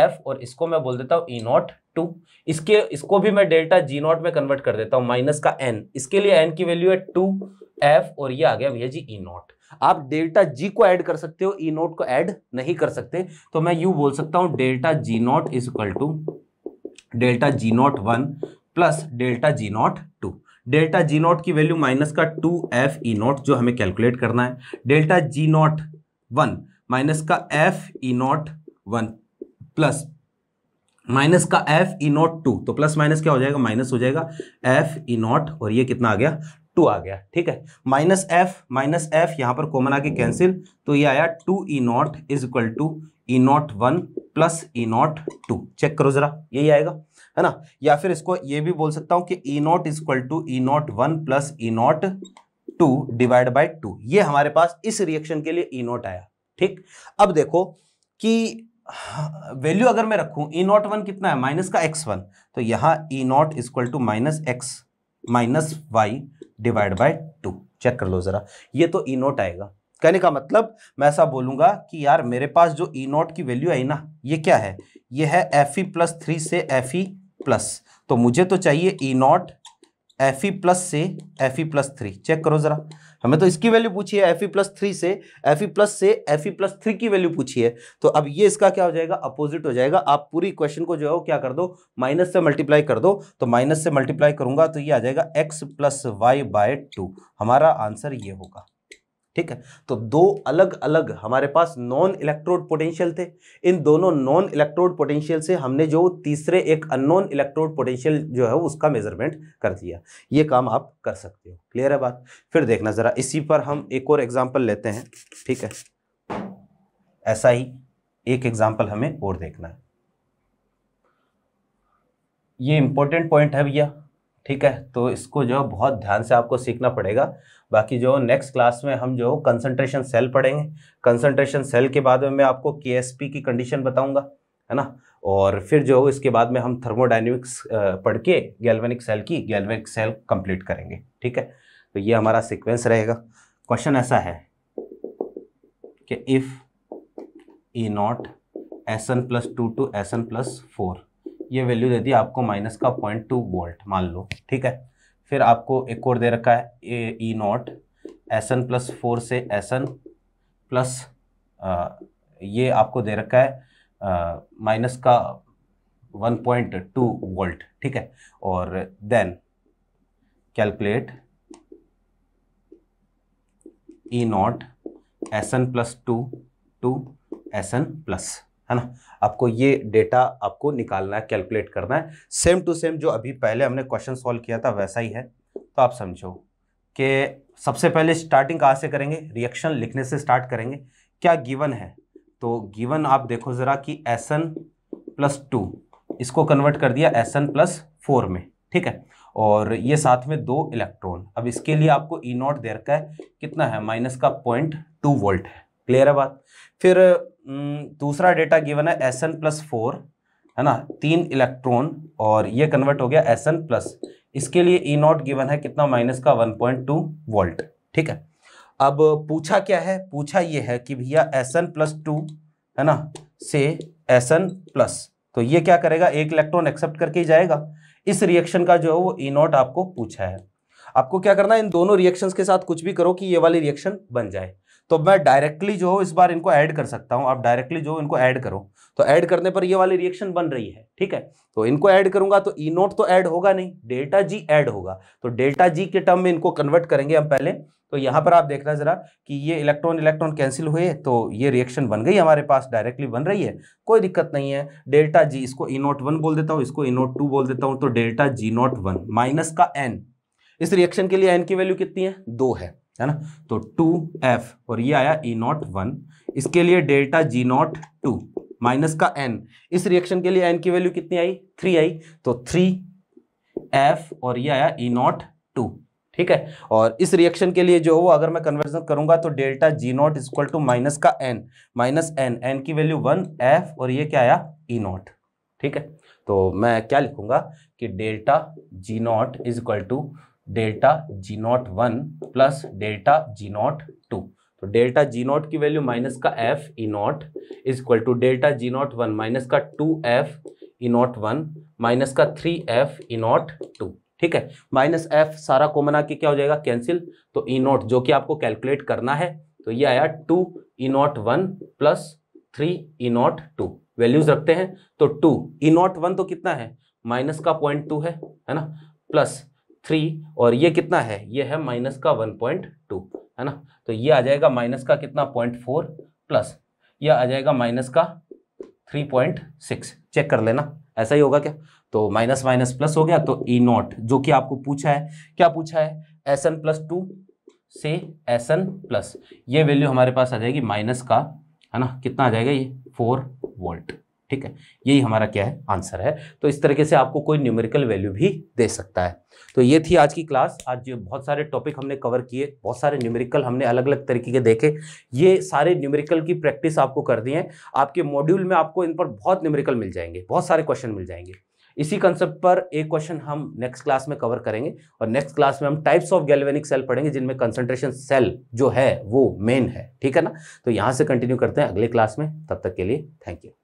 एफ और इसको मैं बोल देता हूँ ई नॉट टू इसके इसको भी मैं डेल्टा जी नॉट में कन्वर्ट कर देता हूँ माइनस का एन इसके लिए एन की वैल्यू है टू एफ और ये आ गया भैया जी ई नॉट आप डेल्टा जी को ऐड कर सकते हो ई नॉट को ऐड नहीं कर सकते तो मैं यू बोल सकता हूँ delta G not is equal to delta G not one plus delta G not two delta G not की वैल्यू माइनस का two F E e nought जो हमें कैलकुलेट करना है delta G not one minus का F E e not one plus minus का F E e not two तो plus minus क्या हो जाएगा माइनस हो जाएगा एफ ई नॉट और ये कितना आ गया टू आ गया ठीक है माइनस एफ माइनस एफ यहाँ पर कॉमन आके कैंसिल तो ये आया two E naught is equal to E not one plus E not two check करो जरा यही आएगा है ना या फिर इसको ये भी बोल सकता हूं कि E naught is equal to E not one plus E not two divide by two ये हमारे पास इस रिएक्शन के लिए ई e नॉट आया ठीक अब देखो कि वैल्यू अगर मैं रखूं ई नॉट वन कितना है माइनस का एक्स वन तो यहां E not equal to minus X minus Y divide by two check कर लो जरा ये तो ई e नॉट आएगा कहने का मतलब मैं ऐसा बोलूंगा कि यार मेरे पास जो ई e नॉट की वैल्यू आई ना ये क्या है ये है एफ ई प्लस थ्री से एफ ई प्लस तो मुझे तो चाहिए E not F E plus से F E plus three check करो ज़रा हमें तो इसकी वैल्यू पूछी है एफ ई प्लस थ्री से एफ ई प्लस से एफ ई प्लस थ्री की वैल्यू पूछी है तो अब ये इसका क्या हो जाएगा अपोजिट हो जाएगा आप पूरी क्वेश्चन को जो है वो क्या कर दो माइनस से मल्टीप्लाई कर दो तो माइनस से मल्टीप्लाई करूंगा तो ये आ जाएगा X plus Y by two हमारा आंसर ये होगा ठीक है तो दो अलग अलग हमारे पास नॉन इलेक्ट्रोड पोटेंशियल थे इन दोनों नॉन इलेक्ट्रोड पोटेंशियल से हमने जो तीसरे एक अननोन इलेक्ट्रोड पोटेंशियल जो है उसका मेजरमेंट कर दिया ये काम आप कर सकते हो क्लियर है बात फिर देखना ज़रा इसी पर हम एक और एग्जांपल लेते हैं ठीक है ऐसा ही एक एग्जाम्पल हमें और देखना है ये इंपॉर्टेंट पॉइंट है भैया ठीक है तो इसको जो बहुत ध्यान से आपको सीखना पड़ेगा बाकी जो नेक्स्ट क्लास में हम जो कंसंट्रेशन सेल पढ़ेंगे कंसंट्रेशन सेल के बाद में मैं आपको के की कंडीशन बताऊँगा है ना और फिर जो इसके बाद में हम थर्मोडाइनमिक्स पढ़ के गैल्वेनिक सेल की गैल्वेनिक सेल कंप्लीट करेंगे ठीक है तो ये हमारा सिक्वेंस रहेगा क्वेश्चन ऐसा है कि if E naught S N plus two to S N plus four ये वैल्यू दे दी आपको माइनस का पॉइंट टू वोल्ट मान लो ठीक है फिर आपको एक और दे रखा है ए E naught S N plus four से एस एन प्लस आ, ये आपको दे रखा है माइनस का 1.2 वोल्ट ठीक है और then calculate E naught S N plus two to S N plus है ना आपको ये डेटा आपको निकालना है कैलकुलेट करना है सेम टू सेम जो अभी पहले हमने क्वेश्चन सॉल्व किया था वैसा ही है तो आप समझो कि सबसे पहले स्टार्टिंग कहाँ से करेंगे रिएक्शन लिखने से स्टार्ट करेंगे क्या गिवन है तो गिवन आप देखो ज़रा कि एस एन प्लस टू इसको कन्वर्ट कर दिया एस एन प्लस फोर में ठीक है और ये साथ में दो इलेक्ट्रॉन अब इसके लिए आपको ई नॉट देर का है कितना है माइनस का पॉइंट टू वोल्ट है क्लियर है बात फिर दूसरा डेटा गिवन है एस एन प्लस फोर है ना तीन इलेक्ट्रॉन और ये कन्वर्ट हो गया एस एन प्लस इसके लिए ई नॉट गिवन है कितना माइनस का वन पॉइंट टू वोल्ट ठीक है अब पूछा क्या है पूछा ये है कि भैया एस एन प्लस टू है ना से एस एन प्लस तो ये क्या करेगा एक इलेक्ट्रॉन एक्सेप्ट करके ही जाएगा इस रिएक्शन का जो है वो ई e नॉट आपको पूछा है आपको क्या करना है इन दोनों रिएक्शंस के साथ कुछ भी करो कि ये वाली रिएक्शन बन जाए तो मैं डायरेक्टली जो इस बार इनको ऐड कर सकता हूं आप डायरेक्टली जो इनको ऐड करो तो ऐड करने पर ये वाली रिएक्शन बन रही है ठीक है तो इनको ऐड करूंगा तो ई नोट तो ऐड होगा नहीं डेल्टा जी ऐड होगा तो डेल्टा जी के टर्म में इनको कन्वर्ट करेंगे हम पहले तो यहां पर आप देखना ज़रा कि ये इलेक्ट्रॉन इलेक्ट्रॉन कैंसिल हुए तो ये रिएक्शन बन गई हमारे पास डायरेक्टली बन रही है कोई दिक्कत नहीं है डेल्टा जी इसको ई नोट वन बोल देता हूँ इसको ई नोट टू बोल देता हूँ तो delta G naught one minus का एन इस रिएक्शन के लिए एन की वैल्यू कितनी है दो है है ना तो टू एफ और ये आया ई e नॉट वन इसके लिए delta G not two minus का एन इस रिएक्शन के लिए एन की वैल्यू कितनी आई थ्री आई तो थ्री एफ और ये आया ई e नॉट टू ठीक है और इस रिएक्शन के लिए जो हो अगर मैं कन्वर्जन करूंगा तो delta G not is equal to minus का एन माइनस एन एन की वैल्यू वन एफ और ये क्या आया ई e नॉट ठीक है तो मैं क्या लिखूंगा कि delta G not is equal to delta G not one plus delta G not two तो डेल्टा जी नॉट की वैल्यू माइनस का F E e naught is equal to delta G not one minus का two F E e not one minus का three F E e not two ठीक है minus F सारा common आके क्या हो जाएगा कैंसिल तो ई नॉट जो कि आपको कैलकुलेट करना है तो ये आया two E not one plus three E not two values रखते हैं तो टू ई नॉट वन तो कितना है माइनस का पॉइंट टू है है ना प्लस थ्री और ये कितना है ये है माइनस का वन पॉइंट टू है ना तो ये आ जाएगा माइनस का कितना पॉइंट फोर प्लस ये आ जाएगा माइनस का थ्री पॉइंट सिक्स चेक कर लेना ऐसा ही होगा क्या तो माइनस माइनस प्लस हो गया तो ई e नॉट जो कि आपको पूछा है क्या पूछा है एस एन प्लस टू से एस एन प्लस ये वैल्यू हमारे पास आ जाएगी माइनस का है ना कितना आ जाएगा ये फोर वोल्ट ठीक है यही हमारा क्या है आंसर है तो इस तरीके से आपको कोई न्यूमेरिकल वैल्यू भी दे सकता है तो ये थी आज की क्लास आज बहुत सारे टॉपिक हमने कवर किए बहुत सारे न्यूमेरिकल हमने अलग अलग तरीके के देखे ये सारे न्यूमेरिकल की प्रैक्टिस आपको कर दी है आपके मॉड्यूल में आपको इन पर बहुत न्यूमेरिकल मिल जाएंगे बहुत सारे क्वेश्चन मिल जाएंगे इसी कंसेप्ट पर एक क्वेश्चन हम नेक्स्ट क्लास में कवर करेंगे और नेक्स्ट क्लास में हम टाइप्स ऑफ गैल्वेनिक सेल पढ़ेंगे जिनमें कंसंट्रेशन सेल जो है वो मेन है ठीक है ना तो यहाँ से कंटिन्यू करते हैं अगले क्लास में तब तक के लिए थैंक यू